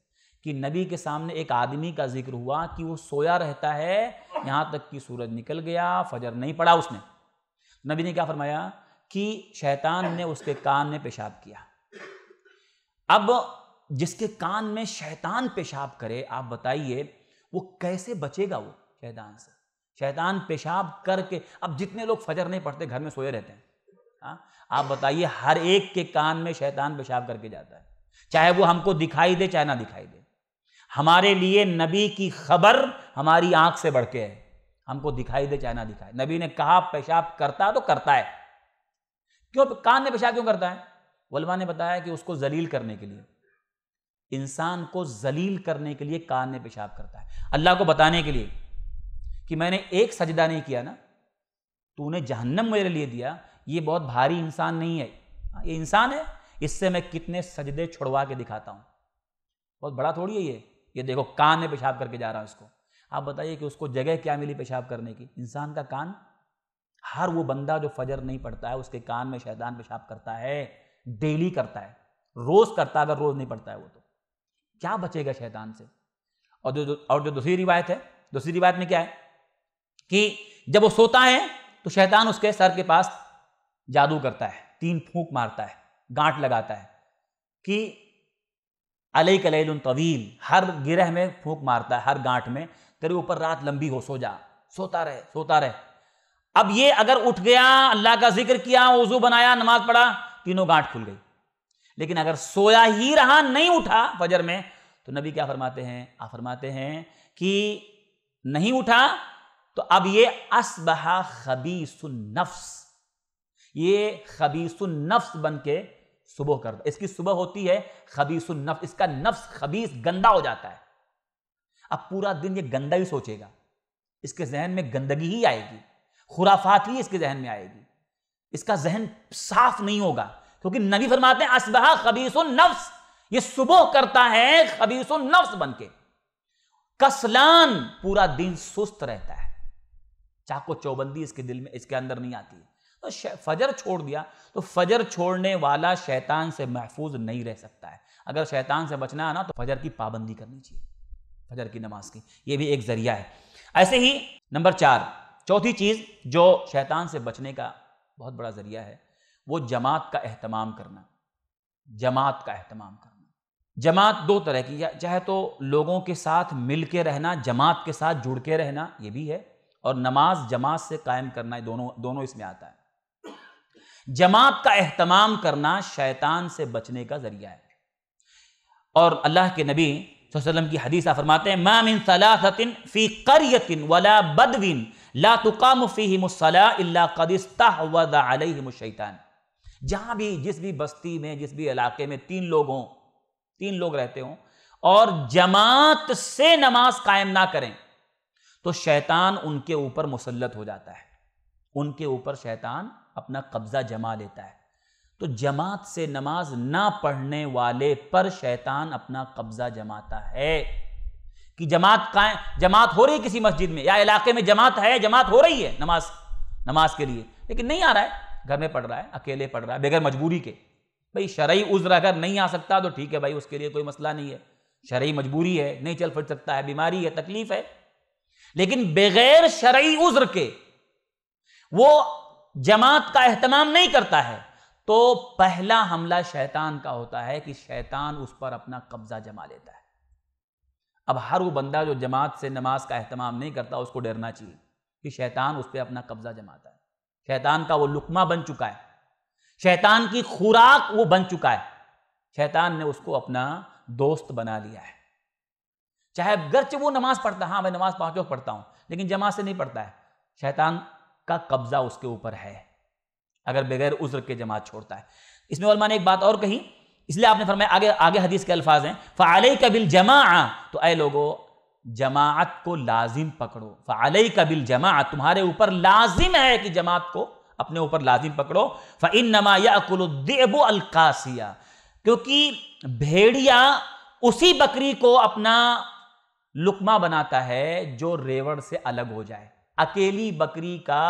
कि नबी के सामने एक आदमी का जिक्र हुआ कि वो सोया रहता है यहाँ तक कि सूरज निकल गया फजर नहीं पड़ा उसने नबी ने क्या फरमाया कि शैतान ने उसके कान में पेशाब किया अब जिसके कान में शैतान पेशाब करे आप बताइए वो कैसे बचेगा वो शैतान से शैतान पेशाब करके अब जितने लोग फजर नहीं पढ़ते घर में सोए रहते हैं आ? हाँ, आप बताइए हर एक के कान में शैतान पेशाब करके जाता है चाहे वो हमको दिखाई दे चाहे ना दिखाई दे हमारे लिए नबी की खबर हमारी आंख से बढ़ के है हमको दिखाई दे चाहे ना दिखाए नबी ने कहा पेशाब करता है तो करता है क्यों कान ने पेशाब क्यों करता है वलमा ने बताया कि उसको जलील करने के लिए इंसान को जलील करने के लिए कान ने पेशाब करता है अल्लाह को बताने के लिए कि मैंने एक सजदा नहीं किया ना तूने जहन्नम मेरे लिए दिया ये बहुत भारी इंसान नहीं है हाँ, ये इंसान है इससे मैं कितने सजदे छुड़वा के दिखाता हूं बहुत बड़ा थोड़ी है ये ये देखो कान ने पेशाब करके जा रहा है इसको आप बताइए कि उसको जगह क्या मिली पेशाब करने की इंसान का कान हर वो बंदा जो फजर नहीं पड़ता है उसके कान में शैतान पेशाब करता है डेली करता है रोज़ करता है अगर रोज़ नहीं पड़ता है वो तो क्या बचेगा शैतान से और जो और जो दूसरी रिवायत है दूसरी रिवायत में क्या है कि जब वो सोता है तो शैतान उसके सर के पास जादू करता है तीन फूंक मारता है गांठ लगाता है कि अलई कलेल तवील हर गिरह में फूंक मारता है हर गांठ में तेरे ऊपर रात लंबी हो सो जा सोता रहे सोता रहे अब ये अगर उठ गया अल्लाह का जिक्र किया वजू बनाया नमाज पढ़ा तीनों गांठ खुल गई लेकिन अगर सोया ही रहा नहीं उठा फजर में तो नबी क्या फरमाते हैं आ फरमाते हैं कि नहीं उठा तो अब ये असबहा नफ्स ये नफ्स बन के सुबह कर इसकी सुबह होती है खबीस नफ्स इसका नफ्स खबीस गंदा हो जाता है अब पूरा दिन ये गंदा ही सोचेगा इसके जहन में गंदगी ही आएगी खुराफात ही इसके जहन में आएगी इसका जहन साफ नहीं होगा क्योंकि नबी फरमाते हैं असबहा खबीस नफ्स ये सुबह करता है खबीस नफ्स बन के कसलान पूरा दिन सुस्त रहता है चाको चौबंदी इसके दिल में इसके अंदर नहीं आती तो फजर छोड़ दिया तो फजर छोड़ने वाला शैतान से महफूज नहीं रह सकता है अगर शैतान से बचना है ना तो फजर की पाबंदी करनी चाहिए फजर की नमाज की ये भी एक ज़रिया है ऐसे ही नंबर चार चौथी चीज़ जो शैतान से बचने का बहुत बड़ा ज़रिया है वो जमात का अहतमाम करना जमात का अहतमाम करना जमात दो तरह की चाहे तो लोगों के साथ मिल के रहना जमात के साथ जुड़ के रहना ये भी है और नमाज जमात से कायम करना दोनों दोनों इसमें आता है जमात का अहतमाम करना शैतान से बचने का ज़रिया है और अल्लाह के नबी वसल्लम की हदीसा फरमाते हैं मामिन सलासतिन फ़ी करयतिन वला बदविन ला तुकाम फ़ी मुसला कदिस्ता वदालैहिमुशैतान जहाँ भी जिस भी बस्ती में जिस भी इलाके में तीन लोग हों तीन लोग रहते हों और जमात से नमाज कायम ना करें तो शैतान उनके ऊपर मुसलत हो जाता है उनके ऊपर शैतान अपना कब्जा जमा लेता है तो जमात से नमाज ना पढ़ने वाले पर शैतान अपना कब्जा जमाता है कि जमात का जमात हो रही किसी मस्जिद में या इलाके में जमात है जमात हो रही है नमाज नमाज के लिए लेकिन नहीं आ रहा है घर में पढ़ रहा है अकेले पढ़ रहा है बगैर मजबूरी के भाई शरा उज्र अगर नहीं आ सकता तो ठीक है भाई उसके लिए कोई मसला नहीं है शरा मजबूरी है नहीं चल फिर सकता है बीमारी है तकलीफ है लेकिन बगैर शरा उज्र के वो जमात का अहतमाम नहीं करता है तो पहला हमला शैतान का होता है कि शैतान उस पर अपना कब्जा जमा लेता है अब हर वो बंदा जो जमात से नमाज का अहतमाम नहीं करता उसको डरना चाहिए कि शैतान उस पर अपना कब्जा जमाता है शैतान का वो लुकमा बन चुका है शैतान की खुराक वो बन चुका है शैतान ने उसको अपना दोस्त बना लिया है चाहे गर्च वो नमाज पढ़ता हाँ मैं नमाज पढ़ के पढ़ता हूँ लेकिन जमात से नहीं पढ़ता है शैतान का कब्जा उसके ऊपर है अगर बगैर उज्र के जमात छोड़ता है इसमें उलमा ने एक बात और कही इसलिए आपने फरमाया आगे आगे हदीस के अल्फाज हैं फ़ालई कबिल जमा तो अय लोगो जमात को लाजिम पकड़ो फ़ालई कबिल जमा तुम्हारे ऊपर लाजिम है कि जमात को अपने ऊपर लाजिम पकड़ो इन नमा याकुलदेबो अलकासिया क्योंकि भेड़िया उसी बकरी को अपना लुकमा बनाता है जो रेवड़ से अलग हो जाए अकेली बकरी का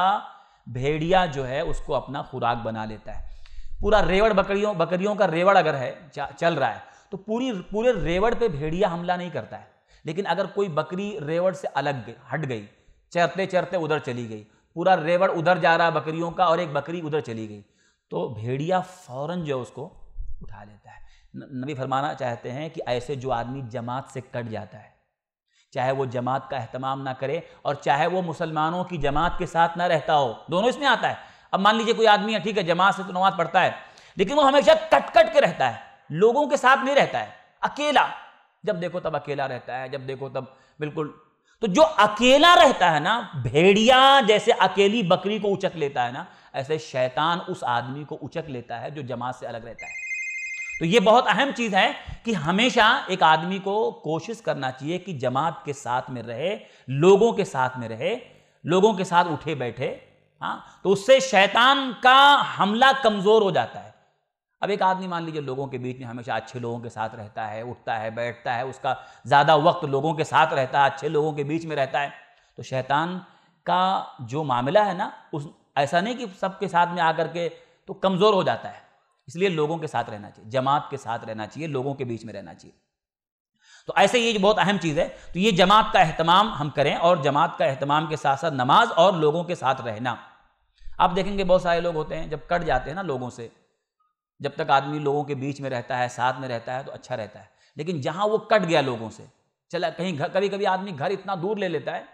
भेड़िया जो है उसको अपना खुराक बना लेता है पूरा रेवड़ बकरियों बकरियों का रेवड़ अगर है चल रहा है तो पूरी पूरे रेवड़ पे भेड़िया हमला नहीं करता है लेकिन अगर कोई बकरी रेवड़ से अलग गई हट गई चरते चरते उधर चली गई पूरा रेवड़ उधर जा रहा है बकरियों का और एक बकरी उधर चली गई तो भेड़िया फौरन जो है उसको उठा लेता है नबी फरमाना चाहते हैं कि ऐसे जो आदमी जमात से कट जाता है चाहे वो जमात का अहतमाम ना करे और चाहे वो मुसलमानों की जमात के साथ ना रहता हो दोनों इसमें आता है अब मान लीजिए कोई आदमी है ठीक है जमात से तो नमाज पढ़ता है लेकिन वो हमेशा कटकट के रहता है लोगों के साथ नहीं रहता है अकेला जब देखो तब अकेला रहता है जब देखो तब बिल्कुल तो जो अकेला रहता है ना भेड़िया जैसे अकेली बकरी को उचक लेता है ना ऐसे शैतान उस आदमी को उचक लेता है जो जमात से अलग रहता है तो ये बहुत अहम चीज़ है कि हमेशा एक आदमी को कोशिश करना चाहिए कि जमात के साथ में रहे लोगों के साथ में रहे लोगों के साथ उठे बैठे हाँ तो उससे शैतान का हमला कमज़ोर हो जाता है अब एक आदमी मान लीजिए लोगों के बीच में हमेशा अच्छे लोगों के साथ रहता है उठता है बैठता है उसका ज़्यादा वक्त लोगों के साथ रहता है अच्छे लोगों के बीच में रहता है तो शैतान का जो मामला है ना उस ऐसा नहीं कि सबके साथ में आकर के तो कमज़ोर हो जाता है इसलिए लोगों के साथ रहना चाहिए जमात के साथ रहना चाहिए लोगों के बीच में रहना चाहिए तो ऐसे ये बहुत अहम चीज़ है तो ये जमात का अहतमाम हम करें और जमात का अहतमाम के साथ साथ नमाज और लोगों के साथ रहना आप देखेंगे बहुत सारे लोग होते हैं जब कट जाते हैं ना लोगों से जब तक आदमी लोगों के बीच में रहता है साथ में रहता है तो अच्छा रहता है लेकिन जहाँ वो कट गया लोगों से चला कहीं घर कभी कभी आदमी घर इतना दूर ले लेता है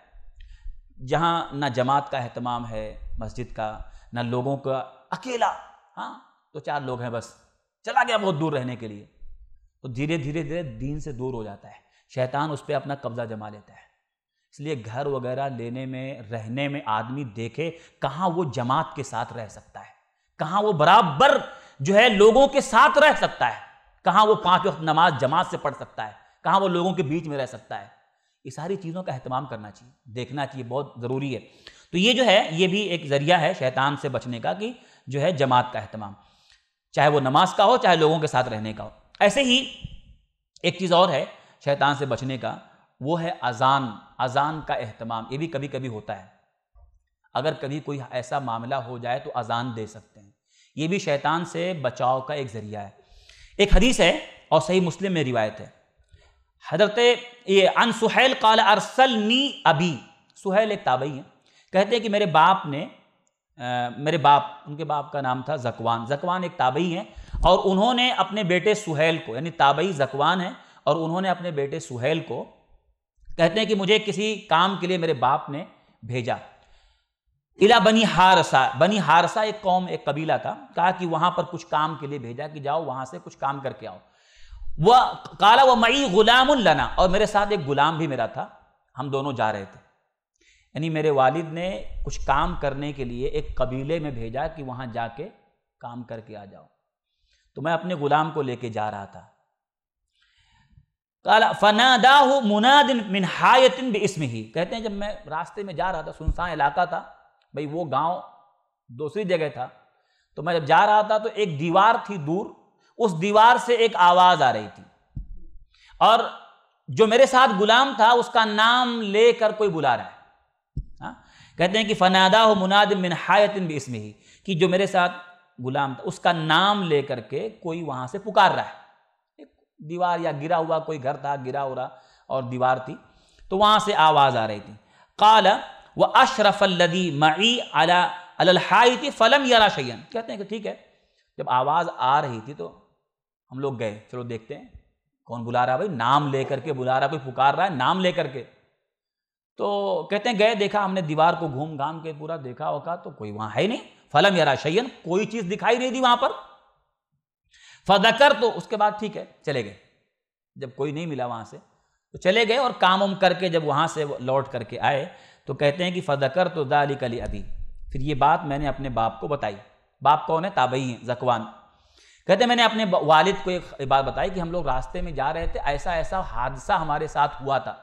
जहाँ ना जमात का अहतमाम है मस्जिद का ना लोगों का अकेला हाँ तो चार लोग हैं बस चला गया बहुत दूर रहने के लिए तो धीरे धीरे धीरे दीन से दूर हो जाता है शैतान उस पर अपना कब्जा जमा लेता है इसलिए घर वगैरह लेने में रहने में आदमी देखे कहाँ वो जमात के साथ रह सकता है कहाँ वो बराबर जो है लोगों के साथ रह सकता है कहाँ वो पांच वक्त नमाज जमात से पढ़ सकता है कहाँ वो लोगों के बीच में रह सकता है ये सारी चीज़ों का अहतमाम करना चाहिए देखना चाहिए बहुत ज़रूरी है तो ये जो है ये भी एक ज़रिया है शैतान से बचने का कि जो है जमात का अहतमाम चाहे वो नमाज का हो चाहे लोगों के साथ रहने का हो ऐसे ही एक चीज़ और है शैतान से बचने का वो है अजान अजान का अहतमाम ये भी कभी कभी होता है अगर कभी कोई ऐसा मामला हो जाए तो अजान दे सकते हैं ये भी शैतान से बचाव का एक ज़रिया है एक हदीस है और सही मुस्लिम में रिवायत है हजरत ये अन सुहैल काल नी अभी सुहैल एक ताबई है कहते हैं कि मेरे बाप ने आ, मेरे बाप उनके बाप का नाम था जकवान जकवान एक ताबई हैं और उन्होंने अपने बेटे सुहेल को यानी ताबई जकवान है और उन्होंने अपने बेटे सुहेल को कहते हैं कि मुझे किसी काम के लिए मेरे बाप ने भेजा इला बनी हारसा बनी हारसा एक कौम एक कबीला का कहा कि वहां पर कुछ काम के लिए भेजा कि जाओ वहां से कुछ काम करके आओ वह काला व मई गुलाम लना और मेरे साथ एक गुलाम भी मेरा था हम दोनों जा रहे थे यानी मेरे वालिद ने कुछ काम करने के लिए एक कबीले में भेजा कि वहाँ जाके काम करके आ जाओ तो मैं अपने गुलाम को लेके जा रहा था काला फनादा मुनादिन मिनहायतिन भी इसमें ही कहते हैं जब मैं रास्ते में जा रहा था सुनसान इलाका था भाई वो गांव दूसरी जगह था तो मैं जब जा रहा था तो एक दीवार थी दूर उस दीवार से एक आवाज़ आ रही थी और जो मेरे साथ गुलाम था उसका नाम लेकर कोई बुला रहा है कहते हैं कि फ़नादा हो मुनाद मिन हायतिन भी इसमें ही कि जो मेरे साथ गुलाम था उसका नाम ले करके कोई वहाँ से पुकार रहा है दीवार या गिरा हुआ कोई घर था गिरा हो रहा और दीवार थी तो वहाँ से आवाज़ आ रही थी काला व अशरफल्लदी मई अला थी फ़लम यरा शैन कहते हैं कि ठीक है जब आवाज़ आ रही थी तो हम लोग गए चलो देखते हैं कौन बुला रहा है भाई नाम लेकर के बुला रहा कोई पुकार रहा है नाम लेकर के तो कहते हैं गए देखा हमने दीवार को घूम घाम के पूरा देखा होगा तो कोई वहां है नहीं फलम यारा शयन कोई चीज दिखाई नहीं दी वहां पर फदकर तो उसके बाद ठीक है चले गए जब कोई नहीं मिला वहां से तो चले गए और काम उम करके जब वहां से लौट करके आए तो कहते हैं कि फदकर तो दाली कली अभी फिर ये बात मैंने अपने बाप को बताई बाप कौन है ताबई है जकवान कहते हैं मैंने अपने वालिद को एक बात बताई कि हम लोग रास्ते में जा रहे थे ऐसा ऐसा हादसा हमारे साथ हुआ था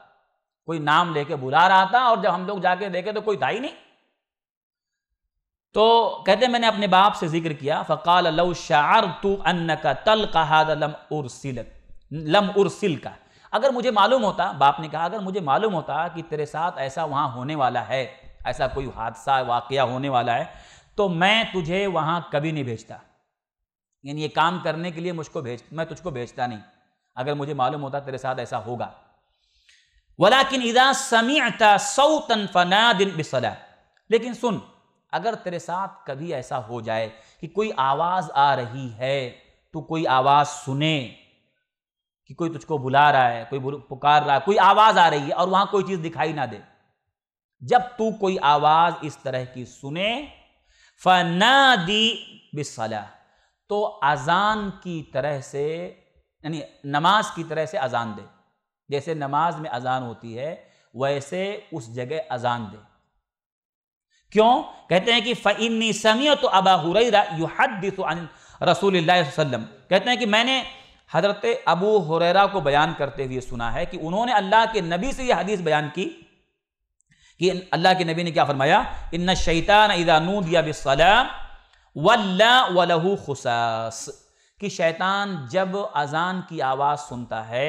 कोई नाम लेके बुला रहा था और जब हम लोग जाके देखे तो कोई था ही नहीं तो कहते मैंने अपने बाप से जिक्र किया फ़काल लव शार तू अन्न का तल कहा लम उर्सिल लम उर्सिल का अगर मुझे मालूम होता बाप ने कहा अगर मुझे मालूम होता कि तेरे साथ ऐसा वहाँ होने वाला है ऐसा कोई हादसा वाक़ होने वाला है तो मैं तुझे वहाँ कभी नहीं भेजता यानी ये काम करने के लिए मुझको भेज मैं तुझको भेजता नहीं अगर मुझे मालूम होता तेरे साथ ऐसा होगा वलाकिन इदा समीता सौतन फना दिन बिसला लेकिन सुन अगर तेरे साथ कभी ऐसा हो जाए कि कोई आवाज़ आ रही है तो कोई आवाज़ सुने कि कोई तुझको बुला रहा है कोई पुकार रहा है कोई आवाज़ आ रही है और वहाँ कोई चीज़ दिखाई ना दे जब तू कोई आवाज़ इस तरह की सुने फना दी बिसला तो अजान की तरह से यानी नमाज की तरह से अजान दे जैसे नमाज में अजान होती है वैसे उस जगह अजान दे क्यों कहते हैं कि फ़ैनी समी तो अबा हुरैरा युहदिस रसूल वसल्लम कहते हैं कि मैंने हज़रत अबू हुरैरा को बयान करते हुए सुना है कि उन्होंने अल्लाह के नबी से यह हदीस बयान की कि अल्लाह के नबी ने क्या फरमाया इन शैतान इदानूदिया बिसलाम वल्ला खुसास कि शैतान जब अजान की आवाज़ सुनता है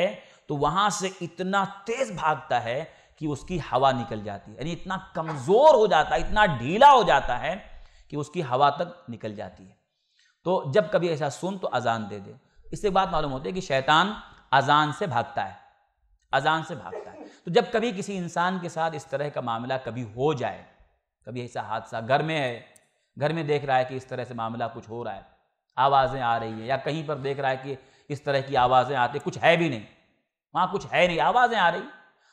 तो वहां से इतना तेज भागता है कि उसकी हवा निकल जाती है यानी इतना कमजोर हो जाता है इतना ढीला हो जाता है कि उसकी हवा तक निकल जाती है तो जब कभी ऐसा सुन तो अजान दे दे इससे बात मालूम होती है कि शैतान अजान से भागता है अजान से भागता है तो जब कभी किसी इंसान के साथ इस तरह का मामला कभी हो जाए कभी ऐसा हादसा घर में है घर में देख रहा है कि इस तरह से मामला कुछ हो रहा है आवाज़ें आ रही है या कहीं पर देख रहा है कि इस तरह की आवाज़ें आती कुछ है भी नहीं वहाँ कुछ है नहीं आवाज़ें आ रही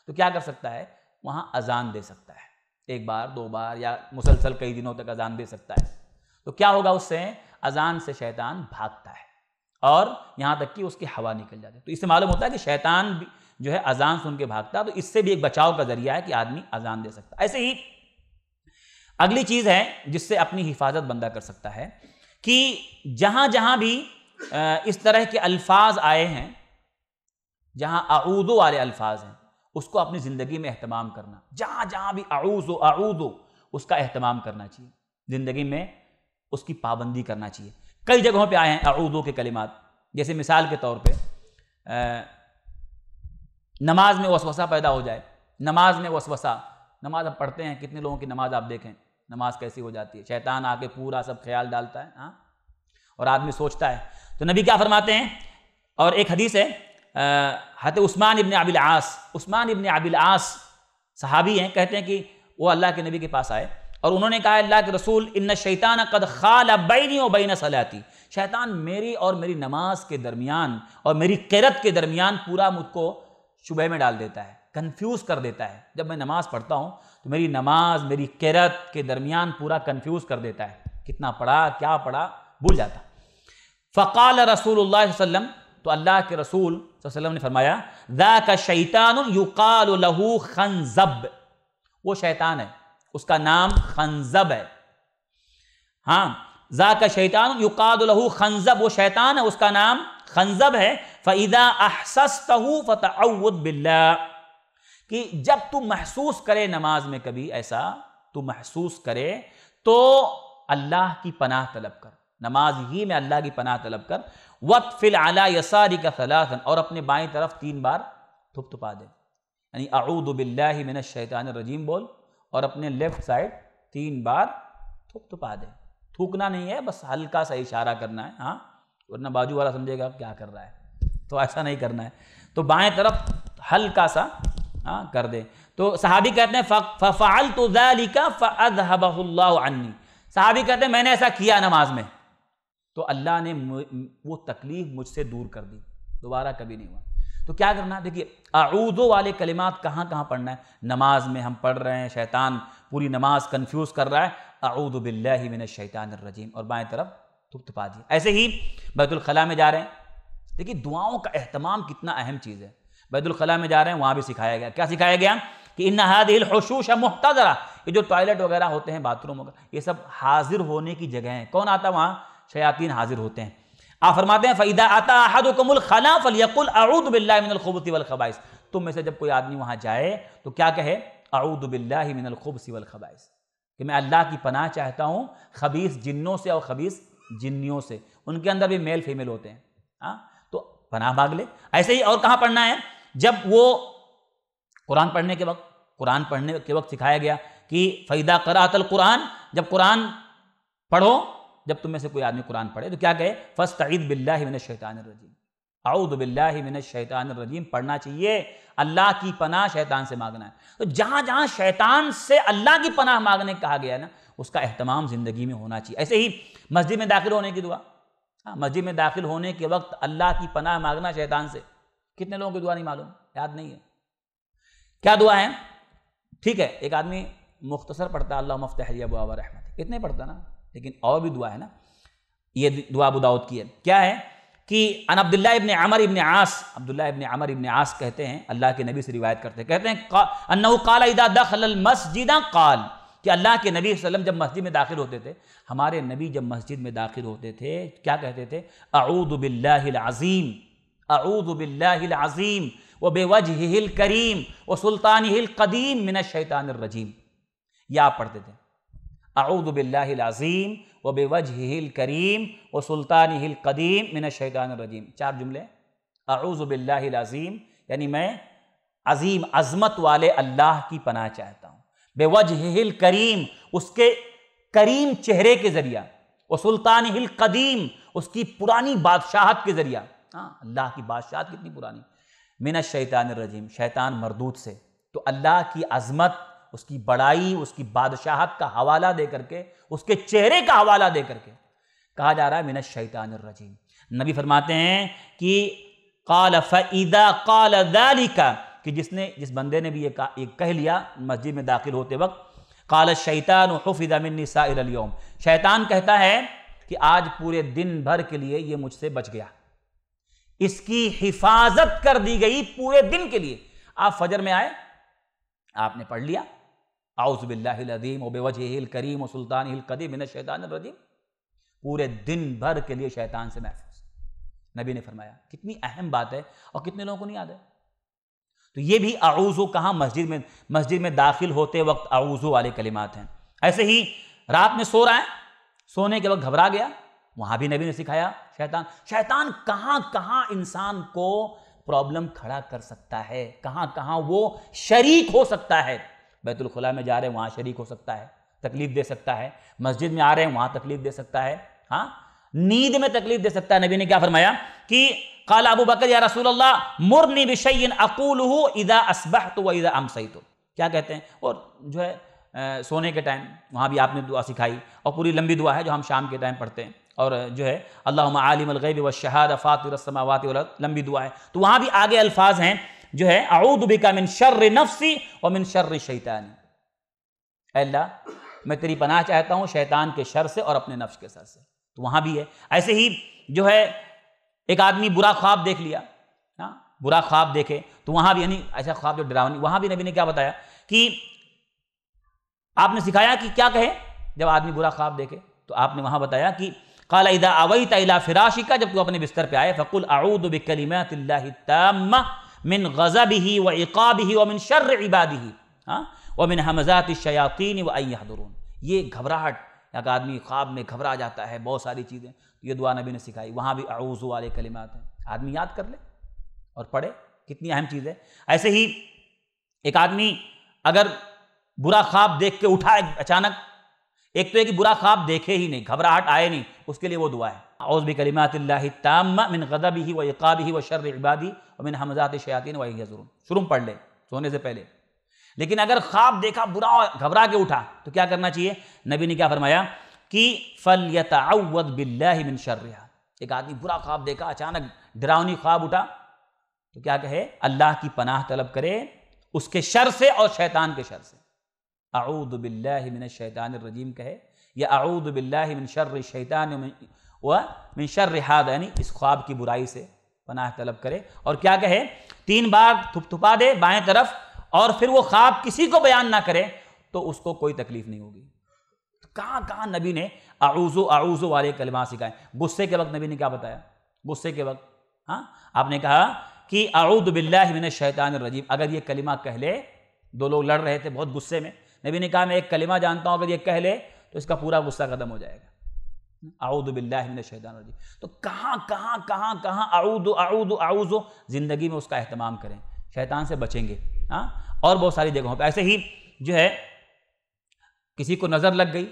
तो क्या कर सकता है वहाँ अजान दे सकता है एक बार दो बार या मुसलसल कई दिनों तक अजान दे सकता है तो क्या होगा उससे अजान से शैतान भागता है और यहाँ तक कि उसकी हवा निकल जाती है तो इससे मालूम होता है कि शैतान जो है अजान सुन के भागता है तो इससे भी एक बचाव का जरिया है कि आदमी अजान दे सकता है ऐसे ही अगली चीज़ है जिससे अपनी हिफाजत बंदा कर सकता है कि जहां जहां भी इस तरह के अल्फाज आए हैं जहाँ आऊदो वाले अल्फाज हैं उसको अपनी ज़िंदगी में अहतमाम करना जहाँ जहाँ भी आऊज़ो आऊदो उसका अहतमाम करना चाहिए ज़िंदगी में उसकी पाबंदी करना चाहिए कई जगहों पे आए हैं आऊदो के कलिमात जैसे मिसाल के तौर पे नमाज में वसवसा पैदा हो जाए नमाज में वसवसा नमाज आप पढ़ते हैं कितने लोगों की नमाज आप देखें नमाज कैसी हो जाती है शैतान आके पूरा सब ख्याल डालता है हाँ और आदमी सोचता है तो नबी क्या फरमाते हैं और एक हदीस है हत उस्मान इबन अबिल आस उस्मान इबन अबिल आस सहाबी हैं कहते हैं कि वो अल्लाह के नबी के पास आए और उन्होंने कहा अल्लाह के रसूल इन शैतान कद खाल बैनी बैन सलाती शैतान मेरी और मेरी नमाज के दरमियान और मेरी किरत के दरमियान पूरा मुझको शुबह में डाल देता है कन्फ्यूज़ कर देता है जब मैं नमाज़ पढ़ता हूँ तो मेरी नमाज मेरी किरत के दरमियान पूरा कन्फ्यूज़ कर देता है कितना पढ़ा क्या पढ़ा भूल जाता फ़काल रसूल वसम तो अल्लाह के रसूल वसल्लम ने फरमाया दा का शैतान युकालहू खनजब वो शैतान है उसका नाम खनजब है हाँ जा का शैतान युकाद लहू खनजब वो शैतान है उसका नाम खनजब है फ़ैदा अहसस्तहू फ़त बिल्ला कि जब तू महसूस करे नमाज में कभी ऐसा तू महसूस करे तो अल्लाह की पनाह तलब कर नमाज ही में अल्लाह की पनाह तलब कर वत फिल आला यसारी का सलासन और अपने बाएं तरफ तीन बार थुप थुपा दे यानी आऊदबिल्लिन शैतान रजीम बोल और अपने लेफ्ट साइड तीन बार थुप थुपा दे थूकना नहीं है बस हल्का सा इशारा करना है हाँ वरना बाजू वाला समझेगा क्या कर रहा है तो ऐसा नहीं करना है तो बाएं तरफ हल्का सा हाँ कर दे तो सहाबी कहते हैं फ़ाल तो का अन्नी सहाबी कहते हैं मैंने ऐसा किया नमाज में तो अल्लाह ने वो तकलीफ़ मुझसे दूर कर दी दोबारा कभी नहीं हुआ तो क्या करना देखिए आऊदो वाले कलिमात कहाँ कहाँ पढ़ना है नमाज में हम पढ़ रहे हैं शैतान पूरी नमाज कन्फ्यूज़ कर रहा है आऊद बिल्लिन शैतान रजीम और बाएँ तरफ तुप्तपा दी ऐसे ही बैतुलखला में जा रहे हैं देखिए दुआओं का अहतमाम कितना अहम चीज़ है बैतुलखला में जा रहे हैं वहाँ भी सिखाया गया क्या सिखाया गया कि इन हादिल है मुख्ता ये जो टॉयलेट वगैरह होते हैं बाथरूम वगैरह ये सब हाजिर होने की जगह हैं कौन आता वहाँ शयातीन हाजिर होते हैं आप फरमाते हैं फ़ैदा आता अहदुकमुल खला फलियकुल अऊद बिल्लाबती तुम में से जब कोई आदमी वहाँ जाए तो क्या कहे अऊद सिवल खबाइस कि मैं अल्लाह की पनाह चाहता हूँ खबीस जिन्नों से और खबीस जिन्नियों से उनके अंदर भी मेल फीमेल होते हैं हाँ तो पनाह भाग ले ऐसे ही और कहाँ पढ़ना है जब वो कुरान पढ़ने के वक्त कुरान पढ़ने के वक्त सिखाया गया कि फ़ैदा करातल कुरान जब कुरान पढ़ो जब तुम में से कोई आदमी कुरान पढ़े तो क्या कहे फर्स्ट ईद बिल्ला मिन शैतान रजीम आउद बिल्ला मिन शैतान रजीम पढ़ना चाहिए अल्लाह की पनाह शैतान से मांगना है तो जहाँ जहाँ शैतान से अल्लाह की पनाह मांगने कहा गया है ना उसका अहतमाम ज़िंदगी में होना चाहिए ऐसे ही मस्जिद में दाखिल होने की दुआ हाँ मस्जिद में दाखिल होने के वक्त अल्लाह की पनाह मांगना शैतान से कितने लोगों की दुआ नहीं मालूम याद नहीं है क्या दुआ है ठीक है एक आदमी मुख्तसर पढ़ता है अल्लाह मुफ्त हरिया बुआ रहमत इतने पढ़ता ना लेकिन और भी दुआ है ना ये दुआ बुदाउद की है क्या है कि अन अब्दुल्ला इबन अमर इबन आस अब्दुल्ला इबन अमर इबन आस कहते हैं अल्लाह के नबी से रिवायत करते हैं कहते हैं अन्ना दखल काल कि अल्लाह के नबी वसल्लम जब मस्जिद में दाखिल होते थे हमारे नबी जब मस्जिद में दाखिल होते थे क्या कहते थे अऊदबिल्लाज़ीम अऊदबिल्लाज़ीम व बेवज हिल करीम व सुल्तान हिल कदीम मिन शैतान रजीम या पढ़ते थे आऊदबिल्लाज़ीम व बेवज करीम व सुल्तान हिल कदीम मिन शैतान रजीम चार जुमले आऊज़बिल्लाज़ीम यानी मैं अजीम अजमत वाले अल्लाह की पनाह चाहता हूँ बेवज हिल करीम उसके करीम चेहरे के ज़रिया व सुल्तान हिल कदीम उसकी पुरानी बादशाहत के ज़रिया हाँ अल्लाह की बादशाहत कितनी पुरानी मिन शैतान रजीम शैतान मरदूत से तो अल्लाह की अजमत उसकी बड़ाई उसकी बादशाहत का हवाला दे करके उसके चेहरे का हवाला दे करके कहा जा रहा है मिनत शैतान रजीम नबी फरमाते हैं कि काल फ़ैदा काल दालिका कि जिसने जिस बंदे ने भी ये, ये कह लिया मस्जिद में दाखिल होते वक्त काल शैतान हफिदा मिन शैतान कहता है कि आज पूरे दिन भर के लिए ये मुझसे बच गया इसकी हिफाजत कर दी गई पूरे दिन के लिए आप फजर में आए आपने पढ़ लिया आउज़बिल्लादीम वबवजहिल करीम सुल्तान कदीम शैतान रजीम पूरे दिन भर के लिए शैतान से महफूज नबी ने फरमाया कितनी अहम बात है और कितने लोगों को नहीं याद है तो ये भी आउज़ो कहाँ मस्जिद में मस्जिद में दाखिल होते वक्त आउज़ो वाले कलिमात हैं ऐसे ही रात में सो रहा है सोने के वक्त घबरा गया वहाँ भी नबी ने सिखाया शैतान शैतान कहाँ कहाँ इंसान को प्रॉब्लम खड़ा कर सकता है कहाँ कहाँ वो शरीक हो सकता है बैतुलखला में जा रहे हैं वहाँ शरीक हो सकता है तकलीफ दे सकता है मस्जिद में आ रहे हैं वहाँ तकलीफ दे सकता है हाँ नींद में तकलीफ दे सकता है नबी ने क्या फरमाया कि काल अबू बकर या रसूल अल्लाह मुरनी बिशन अकूल इदा असबह तो वह इदा अमसई तो क्या कहते हैं और जो है आ, सोने के टाइम वहाँ भी आपने दुआ सिखाई और पूरी लंबी दुआ है जो हम शाम के टाइम पढ़ते हैं और जो है अल्लाह आलिम अलगैब व शहाद फ़ातिर लंबी दुआ है तो वहाँ भी आगे अल्फाज हैं जो है आऊदबिका मिन शर्र नफसी और मिन शर्र शैतानी अल्लाह मैं तेरी पनाह चाहता हूँ शैतान के शर से और अपने नफ्स के शर से तो वहाँ भी है ऐसे ही जो है एक आदमी बुरा ख्वाब देख लिया ना बुरा ख्वाब देखे तो वहाँ भी यानी ऐसा ख्वाब जो डरावनी वहाँ भी नबी ने क्या बताया कि आपने सिखाया कि क्या कहे जब आदमी बुरा ख्वाब देखे तो आपने वहाँ बताया कि काला इदा अवई तला फिराशिका जब तू अपने बिस्तर पे आए फ़कुल आऊद बिकलीमा तिल्ला मिन गज़ब ही व इकाब ही व मिन शर्र इबाद ही हाँ व मिन हमजात शयातीन व अयदरून ये घबराहट एक आदमी ख्वाब में घबरा जाता है बहुत सारी चीज़ें तो ये दुआ नबी ने सिखाई वहाँ भी आउज़ वाले कलिमात हैं आदमी याद कर ले और पढ़े कितनी अहम चीज़ है ऐसे ही एक आदमी अगर बुरा ख्वाब देख के उठा अचानक एक तो है कि बुरा ख्वाब देखे ही नहीं घबराहट आए नहीं उसके लिए वो दुआ है औज़ بكلمات मिन गदब ही غضبه وعقابه ही व शर इबादी और मिन हमजात شروع शुरू पढ़ लें सोने से पहले लेकिन अगर ख्वाब देखा बुरा घबरा के उठा तो क्या करना चाहिए नबी ने क्या फरमाया कि फल यतावद मिन शर्रिया एक आदमी बुरा ख्वाब देखा अचानक डरावनी ख्वाब उठा तो क्या कहे अल्लाह की पनाह तलब करे उसके शर से और शैतान के शर से आऊद बिल्लिन शैतान रजीम कहे या आऊद बिल्लिन शर शैतान वह मिनशर रिहाद यानी इस ख्वाब की बुराई से पनाह तलब करे और क्या कहे तीन बार थुपथुपा दे बाएं तरफ और फिर वो ख्वाब किसी को बयान ना करे तो उसको कोई तकलीफ नहीं होगी तो कहाँ कहाँ नबी ने आऊज़ो आऊज़ो वाले कलमा सिखाए गुस्से के वक्त नबी ने क्या बताया गुस्से के वक्त हाँ आपने कहा कि आऊद बिल्ला शैतान रजीम अगर ये कलिमा कह ले दो लोग लड़ रहे थे बहुत गुस्से में नबी ने कहा मैं एक कलिमा जानता हूँ अगर ये कह ले तो इसका पूरा गुस्सा ख़त्म हो जाएगा आऊदबिल्लाशैदानजी तो कहाँ कहाँ कहाँ कहाँ आऊद आऊद आऊज़ो ज़िंदगी में उसका अहतमाम करें शैतान से बचेंगे हाँ और बहुत सारी जगहों पर ऐसे ही जो है किसी को नज़र लग गई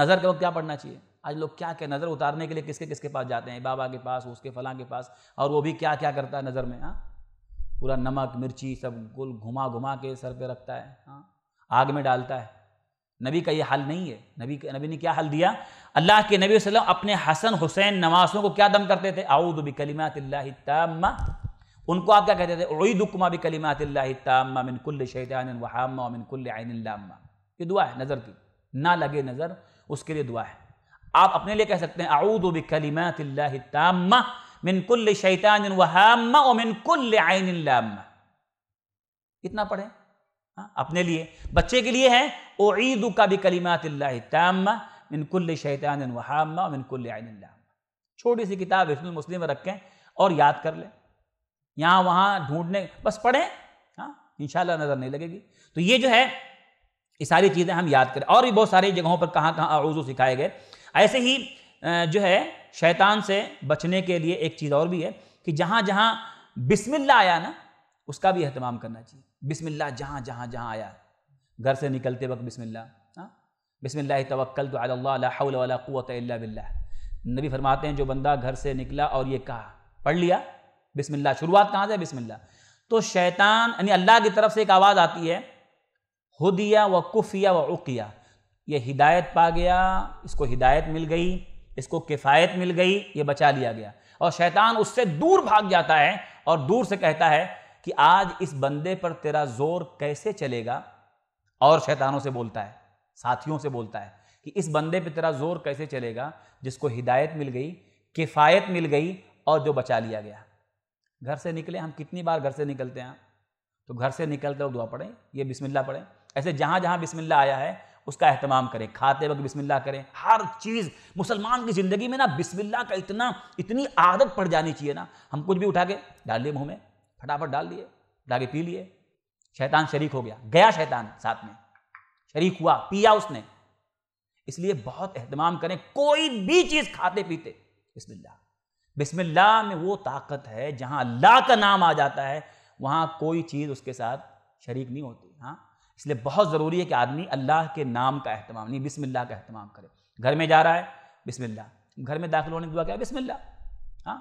नज़र का वक्त क्या पढ़ना चाहिए आज लोग क्या क्या नज़र उतारने के लिए किसके किसके पास जाते हैं बाबा के पास उसके फलां के पास और वो भी क्या क्या करता है नज़र में हाँ पूरा नमक मिर्ची सब गुल घुमा घुमा के सर पे रखता है हाँ आग में डालता है नबी का ये हाल नहीं है नबी नबी ने क्या हाल दिया अल्लाह के नबी वसल्लम अपने हसन हुसैन नवासों को क्या दम करते थे आऊद बिकलिमात तम्मा उनको आप क्या कहते थे ओईदुकमा बिकलिमात तम्मा मिनकुल शैतान वहामा मिनकुल आइनल्लामा ये दुआ है नज़र की ना लगे नज़र उसके लिए दुआ है आप अपने लिए कह सकते हैं आऊद बिकलिमात तम्मा मिनकुल शैतान वहामा और मिनकुल आइनल्लामा इतना पढ़ें हाँ? अपने लिए बच्चे के लिए है ओईदु का भी कलिमात कुल शैतान वहामा कुल आइन छोटी सी किताब इसमें मुस्लिम में रखें और याद कर लें यहाँ वहाँ ढूंढने बस पढ़ें हाँ इन नज़र नहीं लगेगी तो ये जो है ये सारी चीज़ें हम याद करें और भी बहुत सारी जगहों पर कहाँ कहाँ आउज़ू सिखाए गए ऐसे ही जो है शैतान से बचने के लिए एक चीज़ और भी है कि जहाँ जहाँ बिस्मिल्ला आया ना उसका भी अहतमाम करना चाहिए बिस्मिल्ला जहाँ जहाँ जहाँ आया घर से निकलते वक्त बिस्मिल्ला बसमिल्ल तवक्ल तो अल्लाहवत बिल्ला नबी फरमाते हैं जो बंदा घर से निकला और ये कहा पढ़ लिया बिस्मिल्लाह शुरुआत कहाँ से बिस्मिल्लाह तो शैतान यानी अल्लाह की तरफ से एक आवाज़ आती है हदिया व कुफिया व उकिया ये हिदायत पा गया इसको हिदायत मिल गई इसको किफ़ायत मिल गई ये बचा लिया गया और शैतान उससे दूर भाग जाता है और दूर से कहता है कि आज इस बंदे पर तेरा जोर कैसे चलेगा और शैतानों से बोलता है साथियों से बोलता है कि इस बंदे पे तेरा जोर कैसे चलेगा जिसको हिदायत मिल गई किफ़ायत मिल गई और जो बचा लिया गया घर से निकले हम कितनी बार घर से निकलते हैं तो घर से निकलते वक्त दुआ पढ़ें ये बिस्मिल्लाह पढ़ें ऐसे जहाँ जहाँ बिस्मिल्लाह आया है उसका अहतमाम करें खाते वक्त बिस्मिल्लाह करें हर चीज़ मुसलमान की ज़िंदगी में ना बिस्मिल्लाह का इतना इतनी आदत पड़ जानी चाहिए ना हम कुछ भी उठा के डाल लिए मुँह में फटाफट डाल लिए डाके पी लिए शैतान शरीक हो गया गया शैतान साथ में शरीक हुआ पिया उसने इसलिए बहुत अहतमाम करें कोई भी चीज़ खाते पीते बिस्मिल्ला बिस्मिल्ला में वो ताकत है जहाँ अल्लाह का नाम आ जाता है वहाँ कोई चीज़ उसके साथ शरीक नहीं होती हाँ इसलिए बहुत ज़रूरी है कि आदमी अल्लाह के नाम का अहतमाम नहीं बिस्मिल्लाह का अहतमाम करे घर में जा रहा है बिस्मिल्लाह घर में दाखिल होने की दुआ क्या है बिस्मिल्लाह हाँ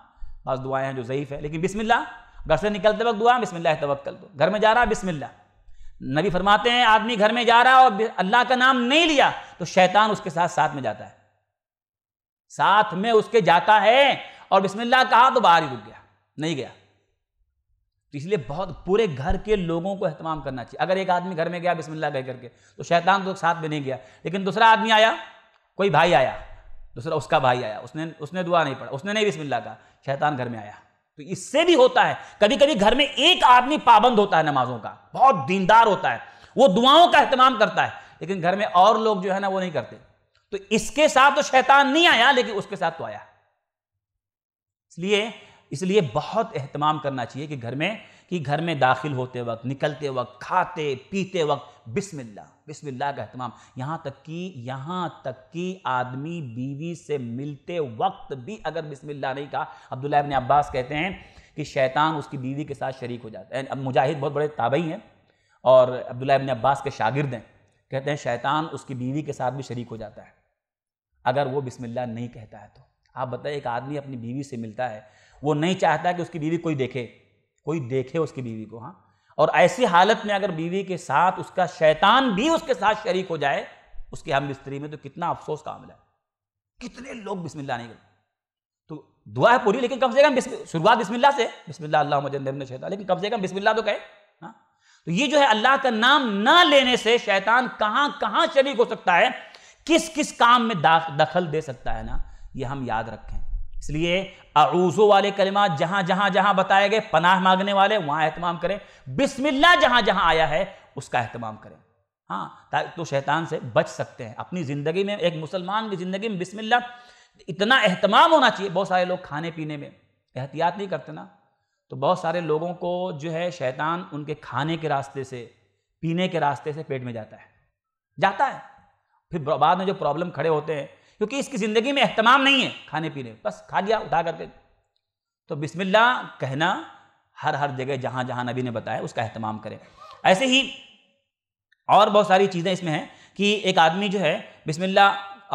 बस दुआएं हैं जो ज़यीफ़ है लेकिन बिस्मिल्लाह घर से निकलते वक्त दुआ बिस्मिल्लाह तवक्कल दो तो। घर में जा रहा है बिस्मिल्लाह नबी फरमाते हैं आदमी घर में जा रहा है और अल्लाह का नाम नहीं लिया तो शैतान उसके साथ साथ में जाता है साथ में उसके जाता है और बिस्मिल्लाह कहा तो बाहर ही रुक गया नहीं गया तो इसलिए बहुत पूरे घर के लोगों को अहतमाम करना चाहिए अगर एक आदमी घर में गया बिस्मिल्लाह कह करके तो शैतान तो साथ में नहीं गया लेकिन दूसरा आदमी आया कोई भाई आया दूसरा उसका भाई आया उसने उसने दुआ नहीं पढ़ा उसने नहीं बिस्मिल्लाह कहा शैतान घर में आया तो इससे भी होता है कभी कभी घर में एक आदमी पाबंद होता है नमाजों का बहुत दीनदार होता है वो दुआओं का अहतमाम करता है लेकिन घर में और लोग जो है ना वो नहीं करते तो इसके साथ तो शैतान नहीं आया लेकिन उसके साथ तो आया इसलिए इसलिए बहुत एहतमाम करना चाहिए कि घर में कि घर में दाखिल होते वक्त निकलते वक्त खाते पीते वक्त बिस्मिल्लाह बिस्मिल्लाह का अहतमाम यहाँ तक कि यहाँ तक कि आदमी बीवी से मिलते वक्त भी अगर बिस्मिल्लाह नहीं कहा अब्दुल्ला इबन अब्बास कहते हैं कि शैतान उसकी बीवी के साथ शरीक हो जाता है अब मुजाहिद बहुत बड़े ताबई हैं और अब्दुल्ला इबन अब्बास के शागिर्द हैं कहते हैं शैतान उसकी बीवी के साथ भी शरीक हो जाता है अगर वो बिस्मिल्लाह नहीं कहता है तो आप बताइए एक आदमी अपनी बीवी से मिलता है वो नहीं चाहता कि उसकी बीवी कोई देखे कोई देखे उसकी बीवी को हाँ और ऐसी हालत में अगर बीवी के साथ उसका शैतान भी उसके साथ शरीक हो जाए उसके हम स्त्री में तो कितना अफसोस का मिला है कितने लोग बिस्मिल्लाह नहीं करते तो दुआ है पूरी लेकिन कम से कम शुरुआत बिस्मिल्लाह से बिस्मिल्लाह अल्लाह मजन शैतान लेकिन कम से कम बिस्मिल्लाह तो कहे हाँ तो ये जो है अल्लाह का नाम ना लेने से शैतान कहाँ कहाँ शरीक हो सकता है किस किस काम में दखल दे सकता है ना ये हम याद रखें इसलिए अरूजो वाले कलमा जहां जहां जहां बताए गए पनाह मांगने वाले वहां अहतमाम करें बिस्मिल्ला जहां जहां आया है उसका अहतमाम करें हाँ ताकि तो शैतान से बच सकते हैं अपनी ज़िंदगी में एक मुसलमान की ज़िंदगी में बिस्मिल्ला इतना अहतमाम होना चाहिए बहुत सारे लोग खाने पीने में एहतियात नहीं करते ना तो बहुत सारे लोगों को जो है शैतान उनके खाने के रास्ते से पीने के रास्ते से पेट में जाता है जाता है फिर बाद में जो प्रॉब्लम खड़े होते हैं क्योंकि इसकी ज़िंदगी में अहतमाम नहीं है खाने पीने बस खा लिया उठा करके तो बिस्मिल्ला कहना हर हर जगह जहाँ जहाँ नबी ने बताया उसका अहतमाम करें ऐसे ही और बहुत सारी चीज़ें इसमें हैं कि एक आदमी जो है बिस्मिल्ला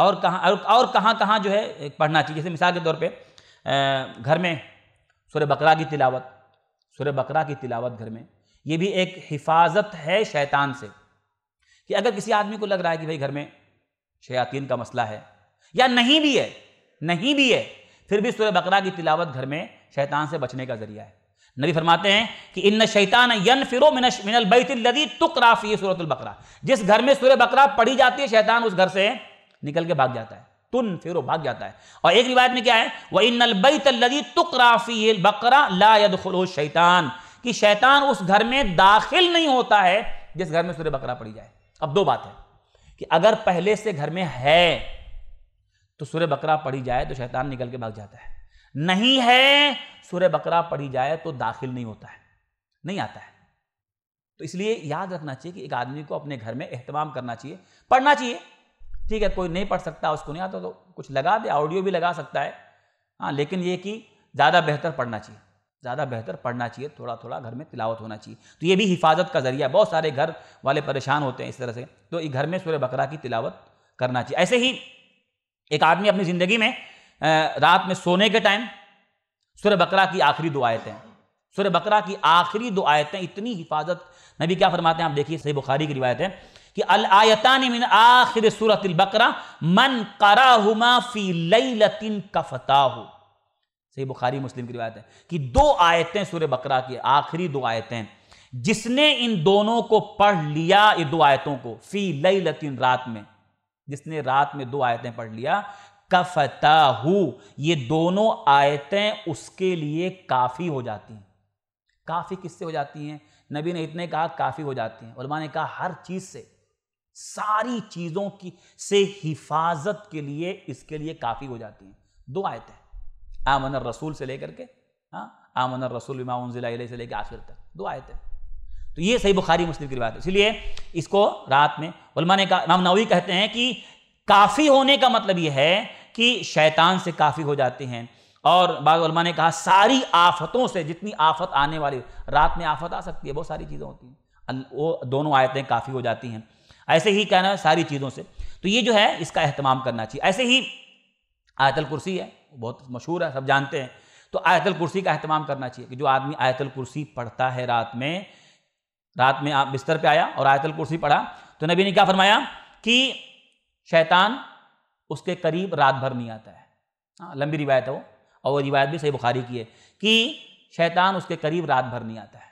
और कहाँ और कहाँ कहाँ जो है पढ़ना चाहिए जैसे मिसाल के तौर पर घर में सुर बकरा की तिलावत सुर बकरा की तिलावत घर में ये भी एक हिफाजत है शैतान से कि अगर किसी आदमी को लग रहा है कि भाई घर में शयातीन का मसला है या नहीं भी है नहीं भी है फिर भी सूर्य बकरा की तिलावत घर में शैतान से बचने का जरिया है नबी फरमाते हैं कि इन शैतान यन फिरो मिनल बैतलदी तुकराफी सूरतुल बकरा जिस घर में सूर्य बकरा पढ़ी जाती है शैतान उस घर से निकल के भाग जाता है तुन फिर भाग जाता है और एक रिवायत में क्या है वह इन बैतलदी राफी बकरा लायद खलो शैतान कि शैतान उस घर में दाखिल नहीं होता है जिस घर में सूर्य बकरा पड़ी जाए अब दो बात है कि अगर पहले से घर में है तो सूर्य बकरा पढ़ी जाए तो शैतान निकल के भाग जाता है नहीं है सूर्य बकरा पढ़ी जाए तो दाखिल नहीं होता है नहीं आता है तो इसलिए याद रखना चाहिए कि एक आदमी को अपने घर में अहतमाम करना चाहिए पढ़ना चाहिए ठीक है कोई नहीं पढ़ सकता उसको नहीं आता तो कुछ लगा दे ऑडियो भी लगा सकता है हाँ लेकिन ये कि ज़्यादा बेहतर पढ़ना चाहिए ज़्यादा बेहतर पढ़ना चाहिए थोड़ा थोड़ा घर में तिलावत होना चाहिए तो ये भी हिफाजत का ज़रिया बहुत सारे घर वाले परेशान होते हैं इस तरह से तो घर में सूर्य बकरा की तिलावत करना चाहिए ऐसे ही एक आदमी अपनी ज़िंदगी में रात में सोने के टाइम सूर्य बकरा की आखिरी दो आयतें सूर्य बकरा की आखिरी दो आयतें इतनी हिफाजत नबी क्या फरमाते हैं आप देखिए सही बुखारी की रिवायत है कि अल आयतानी मिन आखिर सूरत बकरा मन हुमा फी लई लतिन कफताहु सही बुखारी मुस्लिम की रिवायत है कि दो आयतें सूर्य बकरा की आखिरी दो आयतें जिसने इन दोनों को पढ़ लिया ये दो आयतों को फी लई लतिन रात में जिसने रात में दो आयतें पढ़ लिया कफताहू ये दोनों आयतें उसके लिए काफ़ी हो जाती हैं काफ़ी किससे हो जाती हैं नबी ने इतने कहा काफ़ी हो जाती हैं उलमा ने कहा हर चीज़ से सारी चीज़ों की से हिफाजत के लिए इसके लिए काफ़ी हो जाती हैं दो आयतें आमन रसूल से लेकर के हाँ आमन रसूल इमाम से लेकर आखिर तक दो आयतें तो ये सही बुखारी मुस्लिम की रिवायत है इसलिए इसको रात में उलमा ने कहा इमाम नवी कहते हैं कि काफ़ी होने का मतलब यह है कि शैतान से काफ़ी हो जाते हैं और उलमा ने कहा सारी आफतों से जितनी आफत आने वाली रात में आफत आ सकती है बहुत सारी चीज़ें होती हैं वो दोनों आयतें काफ़ी हो जाती हैं ऐसे ही कहना है सारी चीज़ों से तो ये जो है इसका अहतमाम करना चाहिए ऐसे ही आयतल कुर्सी है बहुत मशहूर है सब जानते हैं तो आयतल कुर्सी का अहतमाम करना चाहिए कि जो आदमी आयतल कुर्सी पढ़ता है रात में रात में आप बिस्तर पे आया और आयतल कुर्सी पढ़ा तो नबी ने क्या फरमाया कि शैतान उसके करीब रात भर नहीं आता है हाँ लंबी रिवायत है वो और वो रिवायत भी सही बुखारी की है कि शैतान उसके करीब रात भर नहीं आता है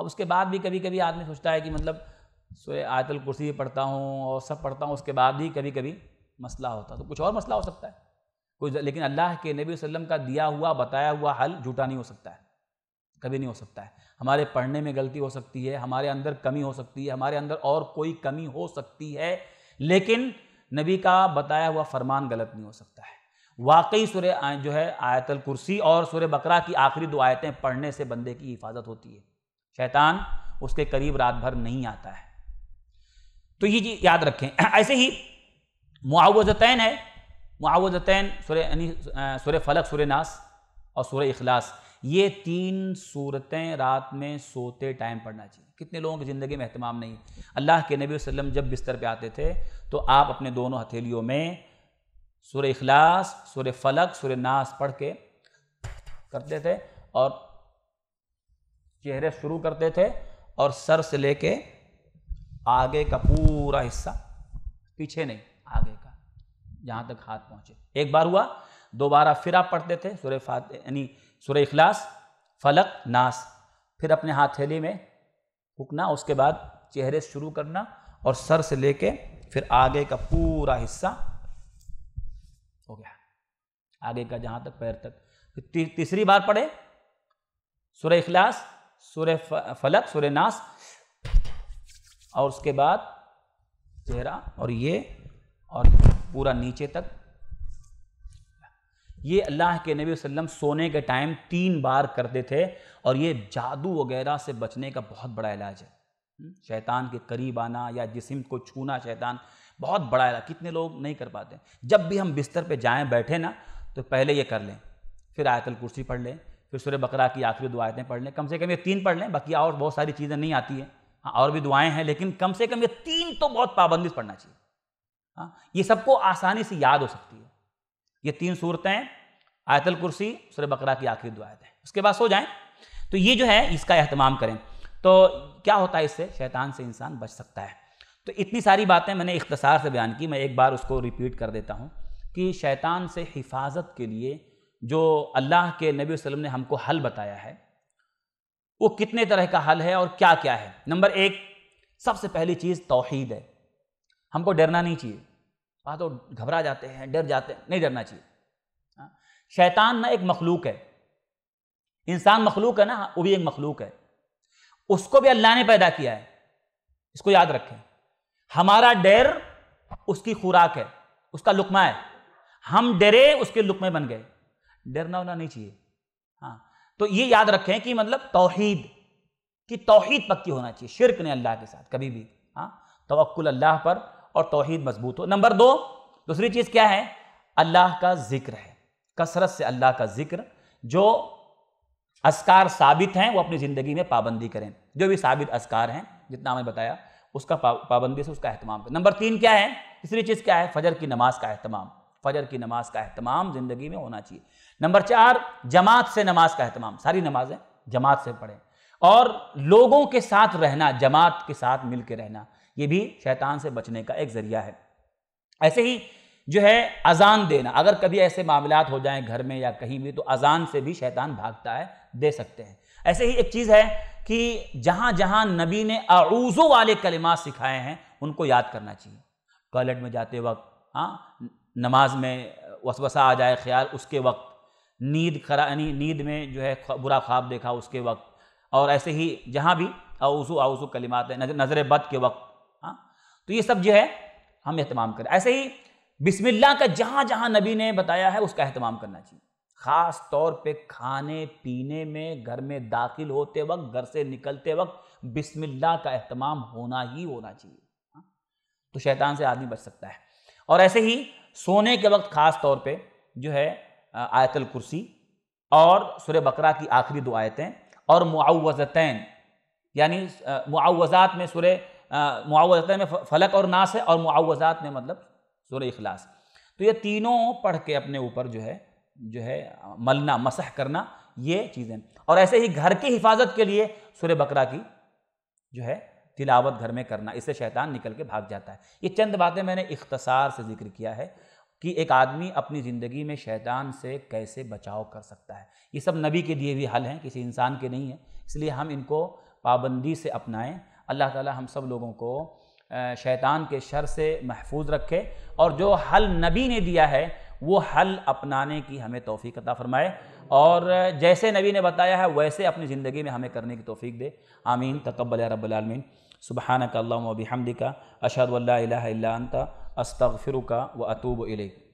अब उसके बाद भी कभी कभी आदमी सोचता है कि मतलब सोए आयतल कुर्सी पढ़ता हूँ और सब पढ़ता हूँ उसके बाद भी कभी कभी मसला होता तो कुछ और मसला हो सकता है कुछ लेकिन अल्लाह के नबी वसल्लम का दिया हुआ बताया हुआ हल झूठा नहीं हो सकता है कभी नहीं हो सकता है हमारे पढ़ने में गलती हो सकती है हमारे अंदर कमी हो सकती है हमारे अंदर और कोई कमी हो सकती है लेकिन नबी का बताया हुआ फरमान गलत नहीं हो सकता है वाकई सुर जो है आयतल कुर्सी और सुर बकरा की आखिरी दो आयतें पढ़ने से बंदे की हिफाजत होती है शैतान उसके करीब रात भर नहीं आता है तो ये जी याद रखें ऐसे ही मुआवजतैन है मुआवजतैन सुर यानी सुर फलक सुर नास और सुर इखलास ये तीन सूरतें रात में सोते टाइम पढ़ना चाहिए कितने लोगों की ज़िंदगी में अहतमाम नहीं अल्लाह के नबी वसल्लम जब बिस्तर पे आते थे तो आप अपने दोनों हथेलियों में सुर अखलास सुर फलक सुर नास पढ़ के करते थे और चेहरे शुरू करते थे और सर से लेके आगे का पूरा हिस्सा पीछे नहीं आगे का जहाँ तक हाथ पहुँचे एक बार हुआ दोबारा फिर आप पढ़ते थे सुर फात यानी सुरह इखलास फलक नास फिर अपने हथेली में फूकना उसके बाद चेहरे शुरू करना और सर से लेके फिर आगे का पूरा हिस्सा हो गया आगे का जहाँ तक पैर तक फिर ती, तीसरी बार पढ़े सुरह इखलास सुरह फलक सूर्य नास और उसके बाद चेहरा और ये और पूरा नीचे तक ये अल्लाह के नबी वसल्लम सोने के टाइम तीन बार करते थे और ये जादू वगैरह से बचने का बहुत बड़ा इलाज है हम्म, शैतान के करीब आना या जिसम को छूना शैतान बहुत बड़ा इलाज कितने लोग नहीं कर पाते जब भी हम बिस्तर पर जाएँ बैठे ना तो पहले ये कर लें फिर आयतल कुर्सी पढ़ लें फिर सुर बकरा की आखिरी दुआएतें पढ़ लें कम से कम ये तीन पढ़ लें बाकी और बहुत सारी चीज़ें नहीं आती हैं हाँ और भी दुआएं हैं लेकिन कम से कम ये तीन तो बहुत पाबंदी पढ़ना चाहिए हाँ ये सबको आसानी से याद हो सकती है ये तीन सूरतें आयतल कुर्सी सुर बकरा की आखिरी दो है उसके बाद सो जाए तो ये जो है इसका अहतमाम करें तो क्या होता है इससे शैतान से इंसान बच सकता है तो इतनी सारी बातें मैंने इख्तसार से बयान की मैं एक बार उसको रिपीट कर देता हूँ कि शैतान से हिफाजत के लिए जो अल्लाह के नबी वसल्लम ने हमको हल बताया है वो कितने तरह का हल है और क्या क्या है नंबर एक सबसे पहली चीज़ तोहीद है हमको डरना नहीं चाहिए वहाँ तो घबरा जाते हैं डर जाते हैं नहीं डरना चाहिए हाँ। शैतान ना एक मखलूक है इंसान मखलूक है ना हाँ, वो भी एक मखलूक है उसको भी अल्लाह ने पैदा किया है इसको याद रखें हमारा डर उसकी खुराक है उसका लुकमा है हम डरे उसके लुकमे बन गए डरना होना नहीं चाहिए हाँ तो ये याद रखें कि मतलब तोहीद की तोहीद पक्की होना चाहिए शिरक ने अल्लाह के साथ कभी भी हाँ तवक्ल अल्लाह पर और तोहद मजबूत हो नंबर दो दूसरी चीज़ क्या है अल्लाह का जिक्र है कसरत से अल्लाह का जिक्र जो असकार साबित हैं वो अपनी ज़िंदगी में पाबंदी करें जो भी साबित असकार हैं जितना मैंने बताया उसका पाबंदी से उसका अहतमाम करें नंबर तीन क्या है तीसरी चीज़ क्या है फजर की नमाज का अहतमाम फजर की नमाज का अहतमाम ज़िंदगी में होना चाहिए नंबर चार जमात से नमाज का अहतमाम सारी नमाजें जमात से पढ़ें और लोगों के साथ रहना जमात के साथ मिल रहना ये भी शैतान से बचने का एक ज़रिया है ऐसे ही जो है अजान देना अगर कभी ऐसे मामला हो जाएं घर में या कहीं भी तो अजान से भी शैतान भागता है दे सकते हैं ऐसे ही एक चीज़ है कि जहाँ जहाँ नबी ने आऊज़ों वाले कलिमा सिखाए हैं उनको याद करना चाहिए टॉयलेट में जाते वक्त हाँ नमाज में वसवसा आ जाए ख्याल उसके वक्त नींद खरा यानी नींद में जो है बुरा ख्वाब देखा उसके वक्त और ऐसे ही जहाँ भी आउसु आउसु कलिमात नजर बद के वक्त तो ये सब जो है हम अहतमाम करें ऐसे ही बिस्मिल्लाह का जहाँ जहाँ नबी ने बताया है उसका अहतमाम करना चाहिए ख़ास तौर पे खाने पीने में घर में दाखिल होते वक्त घर से निकलते वक्त बिस्मिल्लाह का अहतमाम होना ही होना चाहिए हाँ? तो शैतान से आदमी बच सकता है और ऐसे ही सोने के वक्त ख़ास तौर पे जो है आयतल कुर्सी और सुर बकरा की आखिरी दो आयतें और मुआवज़तैन यानी मुआवज़ात में सुर मुआवजा में फलक और नास है और मुआवजात में मतलब सूर अखलास तो ये तीनों पढ़ के अपने ऊपर जो है जो है मलना मसह करना ये चीज़ें और ऐसे ही घर की हिफाजत के लिए सूर्य बकरा की जो है तिलावत घर में करना इससे शैतान निकल के भाग जाता है ये चंद बातें मैंने इख्तसार से जिक्र किया है कि एक आदमी अपनी ज़िंदगी में शैतान से कैसे बचाव कर सकता है ये सब नबी के दिए हुए हल हैं किसी इंसान के नहीं हैं इसलिए हम इनको पाबंदी से अपनाएं अल्लाह ताला हम सब लोगों को शैतान के शर से महफूज रखे और जो हल नबी ने दिया है वो हल अपनाने की हमें तोफ़ी अता फ़रमाए और जैसे नबी ने बताया है वैसे अपनी ज़िंदगी में हमें करने की तोफ़ी दे आमीन तकबल रबालमीन सुबहान कल्ला हमदिका अशद अल्ला अस्तफ़िर का व अतूब इलेक